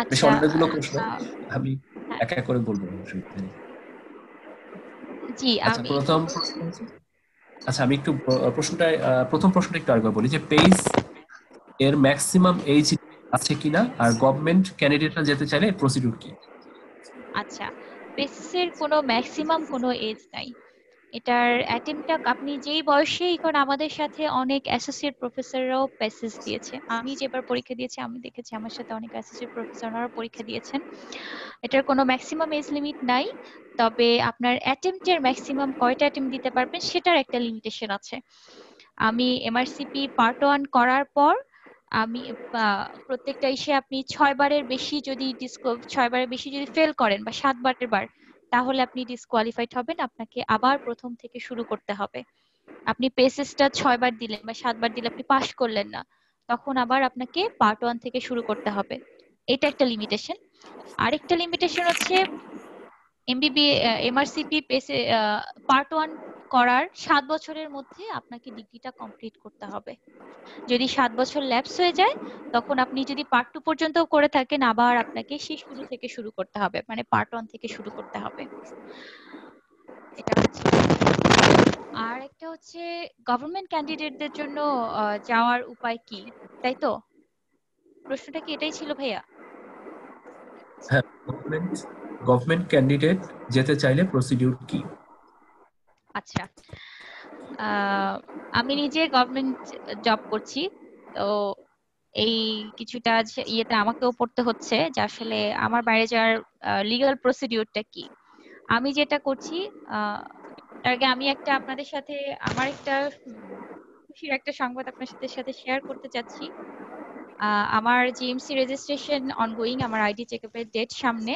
আচ্ছা, আচ্ছা। আমি হ্যাঁ। এক এক করে বলবো আচ্ছা, প্রথম আচ্ছা আমি একটু প্রশ্নটা প্রথম প্রশ্নটা একটু আরেকবার বলি যে পেইস এর ম্যাক্সিমাম এইচ আছে কিনা আর গভর্নমেন্ট ক্যান্ডিডেটরা যেতে চাইলে প্রসিডিউর কি আচ্ছা বেসিসের কোনো ম্যাক্সিমাম কোনো এজ নাই এটার অ্যাটেম্পটা আপনি যেই বয়সে এখন আমাদের সাথে অনেক অ্যাসোসিয়েট প্রফেসররাও প্যাসেজ দিয়েছে আমি যেবার পরীক্ষা দিয়েছি আমি দেখেছি আমার সাথে অনেক অ্যাসোসিয়েট প্রফেসররাও পরীক্ষা দিয়েছেন এটার কোনো ম্যাক্সিমাম এজ লিমিট নাই তবে আপনার অ্যাটেম্পটের ম্যাক্সিমাম কয়টা অ্যাটেম্প দিতে পারবেন সেটার একটা লিমিটেশন আছে আমি এমআরসিপি পার্ট ওয়ান করার পর আমি প্রত্যেকটা এসে আপনি ছয় বারের বেশি যদি ডিসকো ছয়বারের বেশি যদি ফেল করেন বা সাতবারের বার তাহলে আপনি ডিসকোয়ালিফাইড হবেন আপনাকে আবার প্রথম থেকে শুরু করতে হবে আপনি পেসেসটা ছয়বার দিলেন বা সাতবার দিলে আপনি পাশ করলেন না তখন আবার আপনাকে পার্ট ওয়ান থেকে শুরু করতে হবে এটা একটা লিমিটেশন আরেকটা লিমিটেশন হচ্ছে এমবিবি এমআরসিপি পেসে পার্ট ওয়ান করার সাত বছরের মধ্যে আপনাকে ডিগ্রিটা কমপ্লিট করতে হবে যদি সাত বছর ল্যাপস হয়ে যায় তখন আপনি যদি পার্ট টু পর্যন্ত করে থাকেন আবার আপনাকে সেই শুরু থেকে শুরু করতে হবে মানে পার্ট ওয়ান থেকে শুরু করতে হবে এটা হচ্ছে আর একটা হচ্ছে গভর্নমেন্ট ক্যান্ডিডেটদের জন্য যাওয়ার উপায় কি তাই তো প্রশ্নটা কি এটাই ছিল ভাইয়া হ্যাঁ গভর্নমেন্ট গভর্নমেন্ট ক্যান্ডিডেট যেতে চাইলে প্রসিডিউর কি আচ্ছা আমি নিজে গভর্নমেন্ট জব করছি তো এই কিছুটা ইয়েতে আমাকেও পড়তে হচ্ছে যে আসলে আমার বাইরে যাওয়ার লিগাল প্রসিডিউরটা কি আমি যেটা করছি আগে আমি একটা আপনাদের সাথে আমার একটা খুশির একটা সংবাদ আপনাদের সাথে শেয়ার করতে চাচ্ছি আমার জিএমসি রেজিস্ট্রেশন অনগোয়িং আমার আইডি চেকআপের ডেট সামনে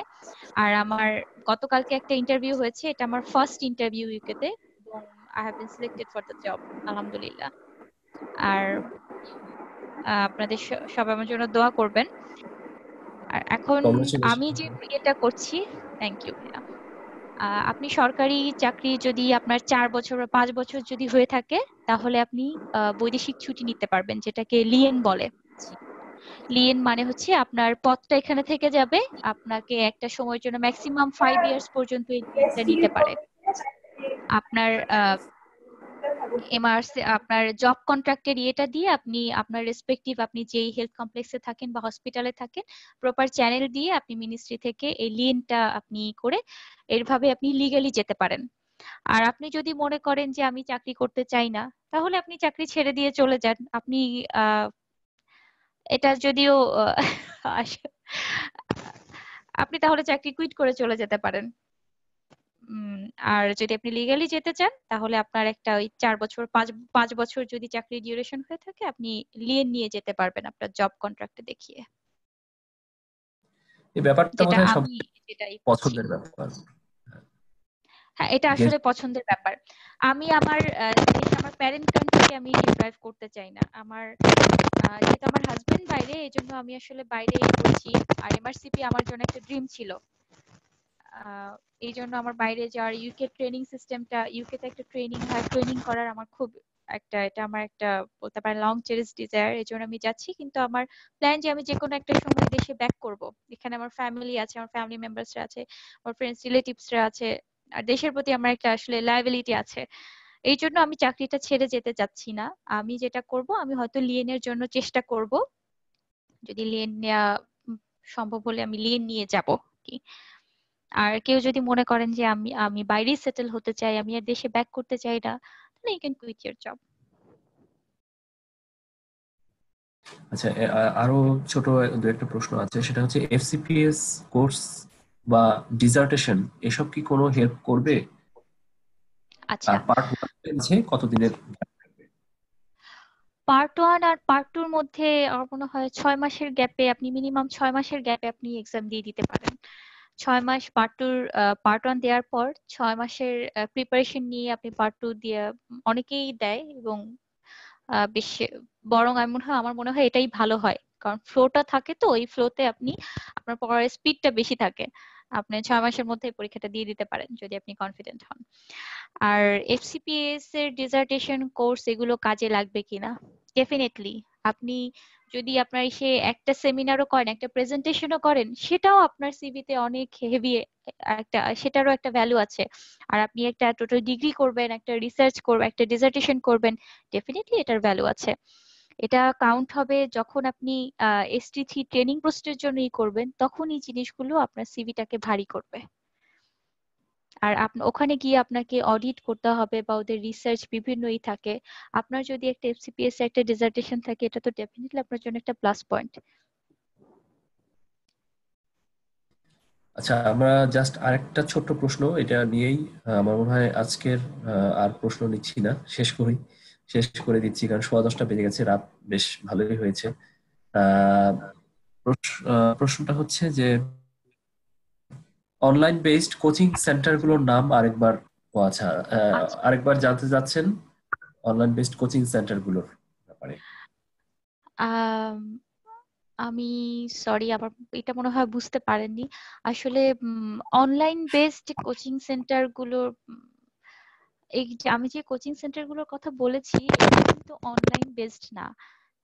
আর আমার গতকালকে একটা ইন্টারভিউ হয়েছে এটা আমার ফার্স্ট ইন্টারভিউ ইউকেতে I have been selected for the job. আলহামদুলিল্লাহ আর আপনাদের সবাই আমার জন্য দোয়া করবেন আর এখন আমি যে এটা করছি থ্যাংক ইউ আপনি সরকারি চাকরি যদি আপনার চার বছর বা পাঁচ বছর যদি হয়ে থাকে তাহলে আপনি বৈদেশিক ছুটি নিতে পারবেন যেটাকে লিয়েন বলে লিয়েন মানে হচ্ছে আপনার পদটা এখানে থেকে যাবে আপনাকে একটা সময়ের জন্য ম্যাক্সিমাম ফাইভ ইয়ার্স পর্যন্ত নিতে পারে আপনার এমআরসি আপনার জব কন্ট্রাক্টের ইয়েটা দিয়ে আপনি আপনার রেসপেক্টিভ আপনি যেই হেলথ কমপ্লেক্সে থাকেন বা হসপিটালে থাকেন প্রপার চ্যানেল দিয়ে আপনি মিনিস্ট্রি থেকে এই লিনটা আপনি করে এরভাবে আপনি লিগালি যেতে পারেন আর আপনি যদি মনে করেন যে আমি চাকরি করতে চাই না তাহলে আপনি চাকরি ছেড়ে দিয়ে চলে যান আপনি এটা যদিও আপনি তাহলে চাকরি কুইট করে চলে যেতে পারেন আর যদি আপনি লিগালি যেতে চান তাহলে আপনার একটা ওই চার বছর পাঁচ পাঁচ বছর যদি চাকরির ডিউরেশন হয়ে থাকে আপনি লিয়ে নিয়ে যেতে পারবেন আপনার জব কন্ট্রাক্টে দেখিয়ে এই ব্যাপারটা পছন্দের ব্যাপার হ্যাঁ এটা আসলে পছন্দের ব্যাপার আমি আমার আমার প্যারেন্ট কান্ট্রিকে আমি করতে চাই না আমার যেহেতু আমার হাজবেন্ড বাইরে এই জন্য আমি আসলে বাইরে করছি আর এমআরসিপি আমার জন্য একটা ড্রিম ছিল এই জন্য আমার বাইরে যাওয়ার ইউকে ট্রেনিং সিস্টেমটা ইউকে তে একটা ট্রেনিং হয় ট্রেনিং করার আমার খুব একটা এটা আমার একটা বলতে পারেন লং চেরিস ডিজায়ার এই জন্য আমি যাচ্ছি কিন্তু আমার প্ল্যান যে আমি যে কোনো একটা সময় দেশে ব্যাক করব এখানে আমার ফ্যামিলি আছে আমার ফ্যামিলি মেম্বারসরা আছে আমার ফ্রেন্ডস রিলেটিভসরা আছে আর দেশের প্রতি আমার একটা আসলে লায়াবিলিটি আছে এই জন্য আমি চাকরিটা ছেড়ে যেতে চাচ্ছি না আমি যেটা করব আমি হয়তো লিয়েনের জন্য চেষ্টা করব যদি লিয়েন নেওয়া সম্ভব হলে আমি লিয়েন নিয়ে যাব কি আর কেউ যদি মনে করেন যে আমি আমি বাইরেই সেটেল হতে চাই আমি আর দেশে ব্যাক করতে চাই না তাহলে you can quit your job আচ্ছা আরো ছোট দু একটা প্রশ্ন আছে সেটা হচ্ছে এফসিপিএস কোর্স বা ডিজার্টেশন এসব কি কোনো হেল্প করবে আচ্ছা পার্ট আছে কতদিনের পার্ট ওয়ান আর পার্ট টুর মধ্যে আমার মনে হয় ছয় মাসের গ্যাপে আপনি মিনিমাম ছয় মাসের গ্যাপে আপনি এক্সাম দিয়ে দিতে পারেন ছয় মাস পার্ট টুর পার্ট ওয়ান দেওয়ার পর ছয় মাসের প্রিপারেশন নিয়ে আপনি পার্ট টু দিয়ে অনেকেই দেয় এবং বেশ বরং আমি মনে হয় আমার মনে হয় এটাই ভালো হয় কারণ ফ্লোটা থাকে তো ওই ফ্লোতে আপনি আপনার পড়ার স্পিডটা বেশি থাকে আপনি ছয় মাসের মধ্যে পরীক্ষাটা দিয়ে দিতে পারেন যদি আপনি কনফিডেন্ট হন আর এফসিপিএস এর ডিজার্টেশন কোর্স এগুলো কাজে লাগবে কিনা ডেফিনেটলি আপনি যদি আপনার সে একটা সেমিনারও করেন একটা প্রেজেন্টেশনও করেন সেটাও আপনার সিভিতে অনেক হেভি একটা সেটারও একটা ভ্যালু আছে আর আপনি একটা টোটাল ডিগ্রি করবেন একটা রিসার্চ করবেন একটা ডিসার্টেশন করবেন ডেফিনেটলি এটার ভ্যালু আছে এটা কাউন্ট হবে যখন আপনি এসটি থ্রি ট্রেনিং পোস্টের জন্যই করবেন তখন এই জিনিসগুলো আপনার সিভিটাকে ভারী করবে আর ওখানে গিয়ে আপনাকে অডিট করতে হবে বা ওদের রিসার্চ বিভিন্নই থাকে আপনার যদি একটা এফসিপিএস একটা ডিসার্টেশন থাকে এটা তো ডেফিনেটলি আপনার জন্য একটা প্লাস পয়েন্ট আচ্ছা আমরা জাস্ট আরেকটা ছোট্ট প্রশ্ন এটা নিয়েই আমার মনে হয় আজকের আর প্রশ্ন নিচ্ছি না শেষ করি শেষ করে দিচ্ছি কারণ সোয়া দশটা বেজে গেছে রাত বেশ ভালোই হয়েছে প্রশ্নটা হচ্ছে যে অনলাইন বেসড কোচিং সেন্টারগুলোর নাম আরেকবার আচ্ছা আরেকবার জানতে যাচ্ছেন অনলাইন বেসড কোচিং সেন্টারগুলোর ব্যাপারে আমি সরি আবার এটা মনে হয় বুঝতে পারেননি আসলে অনলাইন বেসড কোচিং সেন্টারগুলোর এই আমি যে কোচিং সেন্টারগুলোর কথা বলেছি কিন্তু অনলাইন বেসড না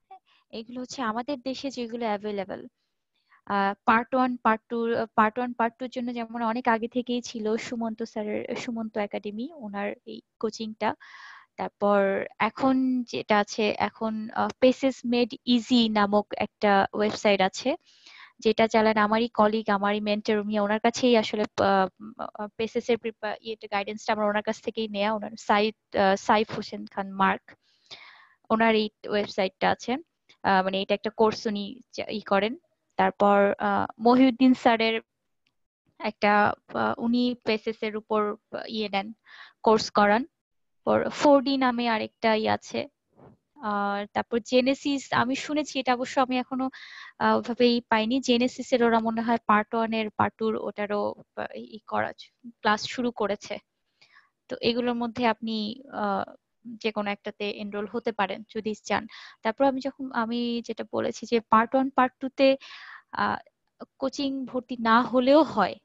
হ্যাঁ, এগুলো হচ্ছে আমাদের দেশে যেগুলো available part one part two part one part টুর জন্য যেমন অনেক আগে থেকেই ছিল সুমন্ত স্যারের সুমন্ত একাডেমি ওনার এই কোচিংটা তারপর এখন যেটা আছে এখন পেসেস মেড ইজি নামক একটা ওয়েবসাইট আছে যেটা চালান আমারই কলিগ আমারই মেন্টর উনি ওনার কাছেই আসলে পেসেস এর ইয়েটা গাইডেন্সটা আমরা ওনার কাছ থেকেই নেয়া ওনার সাইদ সাইফ হোসেন খান মার্ক ওনার এই ওয়েবসাইটটা আছে মানে এটা একটা কোর্স উনি ই করেন তারপর মহিউদ্দিন স্যারের একটা উনি এর উপর ইয়ে নেন কোর্স করান ফোর ডি নামে আরেকটা ইয়ে আছে আর তারপর জেনেসিস আমি শুনেছি এটা অবশ্য আমি এখনো ভাবেই পাইনি জেনেসিস এর ওরা মনে হয় পার্ট ওয়ান এর পার্ট টুর ওটারও ই করা ক্লাস শুরু করেছে তো এগুলোর মধ্যে আপনি যে কোনো একটাতে এনরোল হতে পারেন যদি চান তারপর আমি যখন আমি যেটা বলেছি যে পার্ট ওয়ান পার্ট টু তে কোচিং ভর্তি না হলেও হয়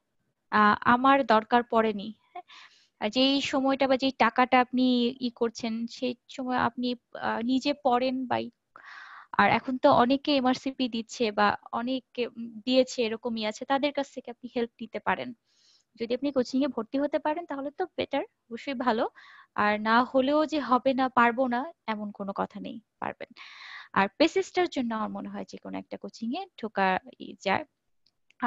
আমার দরকার পড়েনি হ্যাঁ? যেই সময়টা বা যেই টাকাটা আপনি ই করছেন সেই সময় আপনি নিজে পড়েন বাই আর এখন তো অনেকে এমআরসিপি দিচ্ছে বা অনেক দিয়েছে এরকমই আছে তাদের কাছ থেকে আপনি হেল্প নিতে পারেন যদি আপনি কোচিং এ ভর্তি হতে পারেন তাহলে তো বেটার অবশ্যই ভালো আর না হলেও যে হবে না পারবো না এমন কোনো কথা নেই পারবেন আর পেসিসটার জন্য আমার মনে হয় যে কোনো একটা কোচিং এ ঢোকা যায়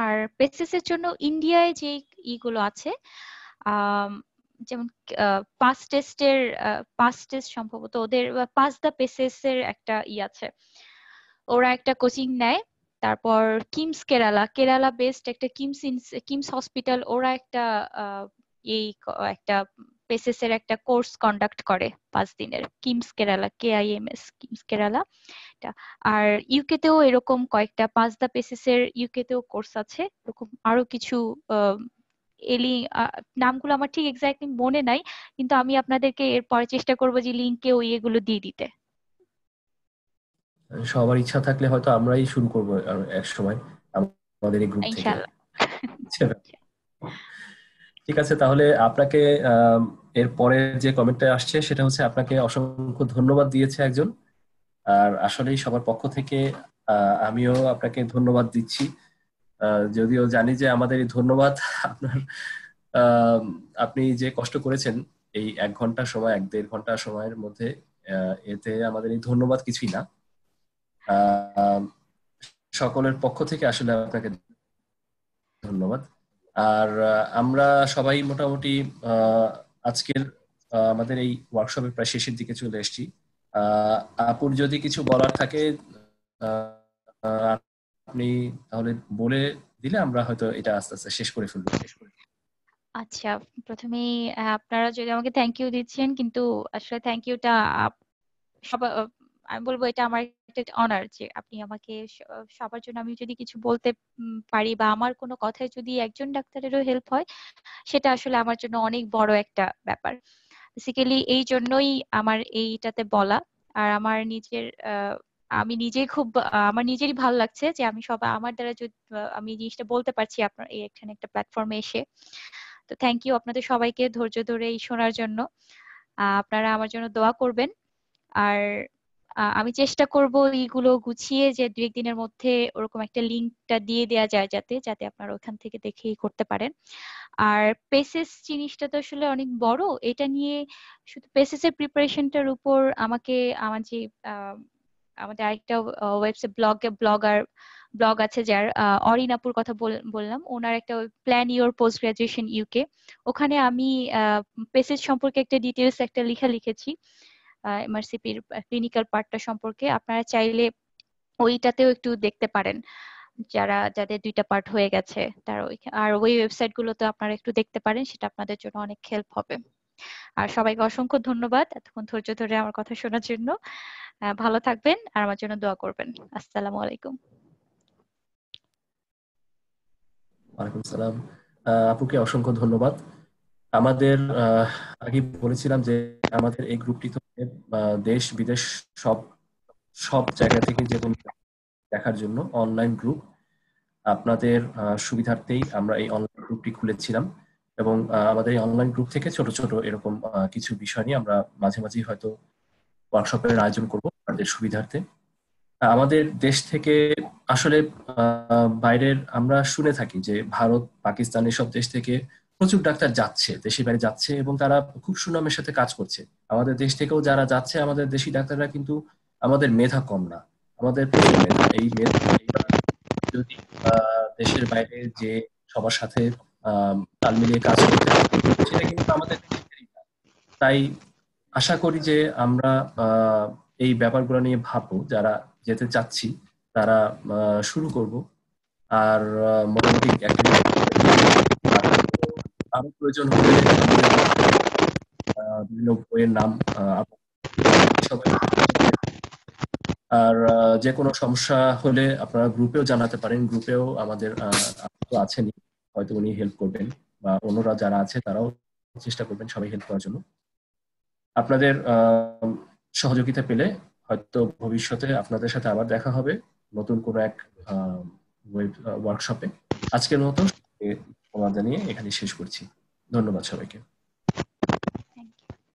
আর পেসিস এর জন্য ইন্ডিয়ায় যে ইগুলো আছে যেমন পাস টেস্টের পাস টেস্ট সম্ভবত ওদের পাস দা পেসেস এর একটা ই আছে ওরা একটা কোচিং নেয় তারপর কিমস কেরালা কেরালা বেসড একটা কিমস কিমস হসপিটাল ওরা একটা এই একটা পেসেসের একটা কোর্স কন্ডাক্ট করে পাঁচ দিনের KIMS Kerala K I M S KIMS Kerala আর ইউকেতেও এরকম কয়েকটা পাঁচ দা ইউকে ইউকেতেও কোর্স আছে এরকম আরো কিছু এলি নামগুলো আমার ঠিক এক্স্যাক্টলি মনে নাই কিন্তু আমি আপনাদেরকে এরপরে চেষ্টা করবো যে লিঙ্কে ওই এগুলো দিয়ে দিতে সবার ইচ্ছা থাকলে হয়তো আমরাই শুরু করব এক সময় আমাদের এই গ্রুপ থেকে আচ্ছা। ঠিক আছে তাহলে আপনাকে এর পরে যে কমেন্টটা আসছে সেটা হচ্ছে আপনাকে অসংখ্য ধন্যবাদ দিয়েছে একজন আর আসলেই সবার পক্ষ থেকে আমিও আপনাকে ধন্যবাদ দিচ্ছি যদিও জানি যে আমাদের এই ধন্যবাদ আপনার আপনি যে কষ্ট করেছেন এই এক ঘন্টা সময় এক দেড় ঘন্টা সময়ের মধ্যে এতে আমাদের এই ধন্যবাদ কিছুই না সকলের পক্ষ থেকে আসলে আপনাকে ধন্যবাদ আর আমরা সবাই মোটামুটি আজকের আমাদের এই ওয়ার্কশপের প্রায় শেষের দিকে চলে এসেছি আপুর যদি কিছু বলার থাকে আপনি তাহলে বলে দিলে আমরা হয়তো এটা আস্তে আস্তে শেষ করে ফেলবো শেষ করে আচ্ছা প্রথমে আপনারা যদি আমাকে থ্যাংক ইউ দিচ্ছেন কিন্তু আসলে থ্যাংক ইউটা সব আমি বলবো এটা আমার একটা অনার যে আপনি আমাকে সবার জন্য আমি যদি কিছু বলতে পারি বা আমার কোনো কথায় যদি একজন ডাক্তারেরও হেল্প হয় সেটা আসলে আমার জন্য অনেক বড় একটা ব্যাপার বেসিক্যালি এই জন্যই আমার এইটাতে বলা আর আমার নিজের আমি নিজে খুব আমার নিজেরই ভালো লাগছে যে আমি সবাই আমার দ্বারা যদি আমি জিনিসটা বলতে পারছি আপনার এই এখানে একটা প্ল্যাটফর্মে এসে তো থ্যাংক ইউ আপনাদের সবাইকে ধৈর্য ধরে এই শোনার জন্য আপনারা আমার জন্য দোয়া করবেন আর আমি চেষ্টা করব এইগুলো গুছিয়ে যে দু একদিনের মধ্যে ওরকম একটা লিঙ্কটা দিয়ে দেওয়া যায় যাতে যাতে আপনারা ওখান থেকে দেখেই করতে পারেন আর পেসেস জিনিসটা তো আসলে অনেক বড় এটা নিয়ে শুধু পেসেসের প্রিপারেশনটার উপর আমাকে আমার যে আমাদের আরেকটা ওয়েবসাইট ব্লগে ব্লগার ব্লগ আছে যার অরিনাপুর কথা বললাম ওনার একটা plan your post graduation UK ওখানে আমি পেসেজ সম্পর্কে একটা ডিটেলস একটা লিখা লিখেছি এমআরসিপির ক্লিনিক্যাল পার্টটা সম্পর্কে আপনারা চাইলে ওইটাতেও একটু দেখতে পারেন যারা যাদের দুইটা পার্ট হয়ে গেছে তারা আর ওই ওয়েবসাইট গুলোতে আপনারা একটু দেখতে পারেন সেটা আপনাদের জন্য অনেক হেল্প হবে আর সবাইকে অসংখ্য ধন্যবাদ এতক্ষণ ধৈর্য ধরে আমার কথা শোনার জন্য ভালো থাকবেন আর আমার জন্য দোয়া করবেন আসসালামু আলাইকুম ওয়ালাইকুম সালাম আপুকে অসংখ্য ধন্যবাদ আমাদের আগে বলেছিলাম যে আমাদের এই গ্রুপটি তো দেশ বিদেশ সব সব জায়গা থেকে যে কোনো দেখার জন্য অনলাইন গ্রুপ আপনাদের সুবিধার্থেই আমরা এই অনলাইন গ্রুপটি খুলেছিলাম এবং আমাদের এই অনলাইন গ্রুপ থেকে ছোট ছোট এরকম কিছু বিষয় নিয়ে আমরা মাঝে মাঝেই হয়তো ওয়ার্কশপের আয়োজন করব আপনাদের সুবিধার্থে আমাদের দেশ থেকে আসলে বাইরের আমরা শুনে থাকি যে ভারত পাকিস্তান এসব দেশ থেকে প্রচুর ডাক্তার যাচ্ছে দেশের বাইরে যাচ্ছে এবং তারা খুব সুনামের সাথে কাজ করছে আমাদের দেশ থেকেও যারা যাচ্ছে আমাদের দেশি ডাক্তাররা কিন্তু আমাদের মেধা কম না আমাদের এই যদি দেশের বাইরে যে সবার সাথে তাল মিলিয়ে কাজ করতে সেটা কিন্তু আমাদের তাই আশা করি যে আমরা এই ব্যাপারগুলো নিয়ে ভাববো যারা যেতে চাচ্ছি তারা শুরু করব আর মোটামুটি আরো প্রয়োজন হলে বিভিন্ন বইয়ের নাম আর যে কোনো সমস্যা হলে আপনারা গ্রুপেও জানাতে পারেন গ্রুপেও আমাদের আছেন হয়তো উনি হেল্প করবেন বা অন্যরা যারা আছে তারাও চেষ্টা করবেন সবাই হেল্প করার জন্য আপনাদের সহযোগিতা পেলে হয়তো ভবিষ্যতে আপনাদের সাথে আবার দেখা হবে নতুন কোনো এক ওয়ার্কশপে আজকের মতো জানিয়ে এখানে শেষ করছি ধন্যবাদ সবাইকে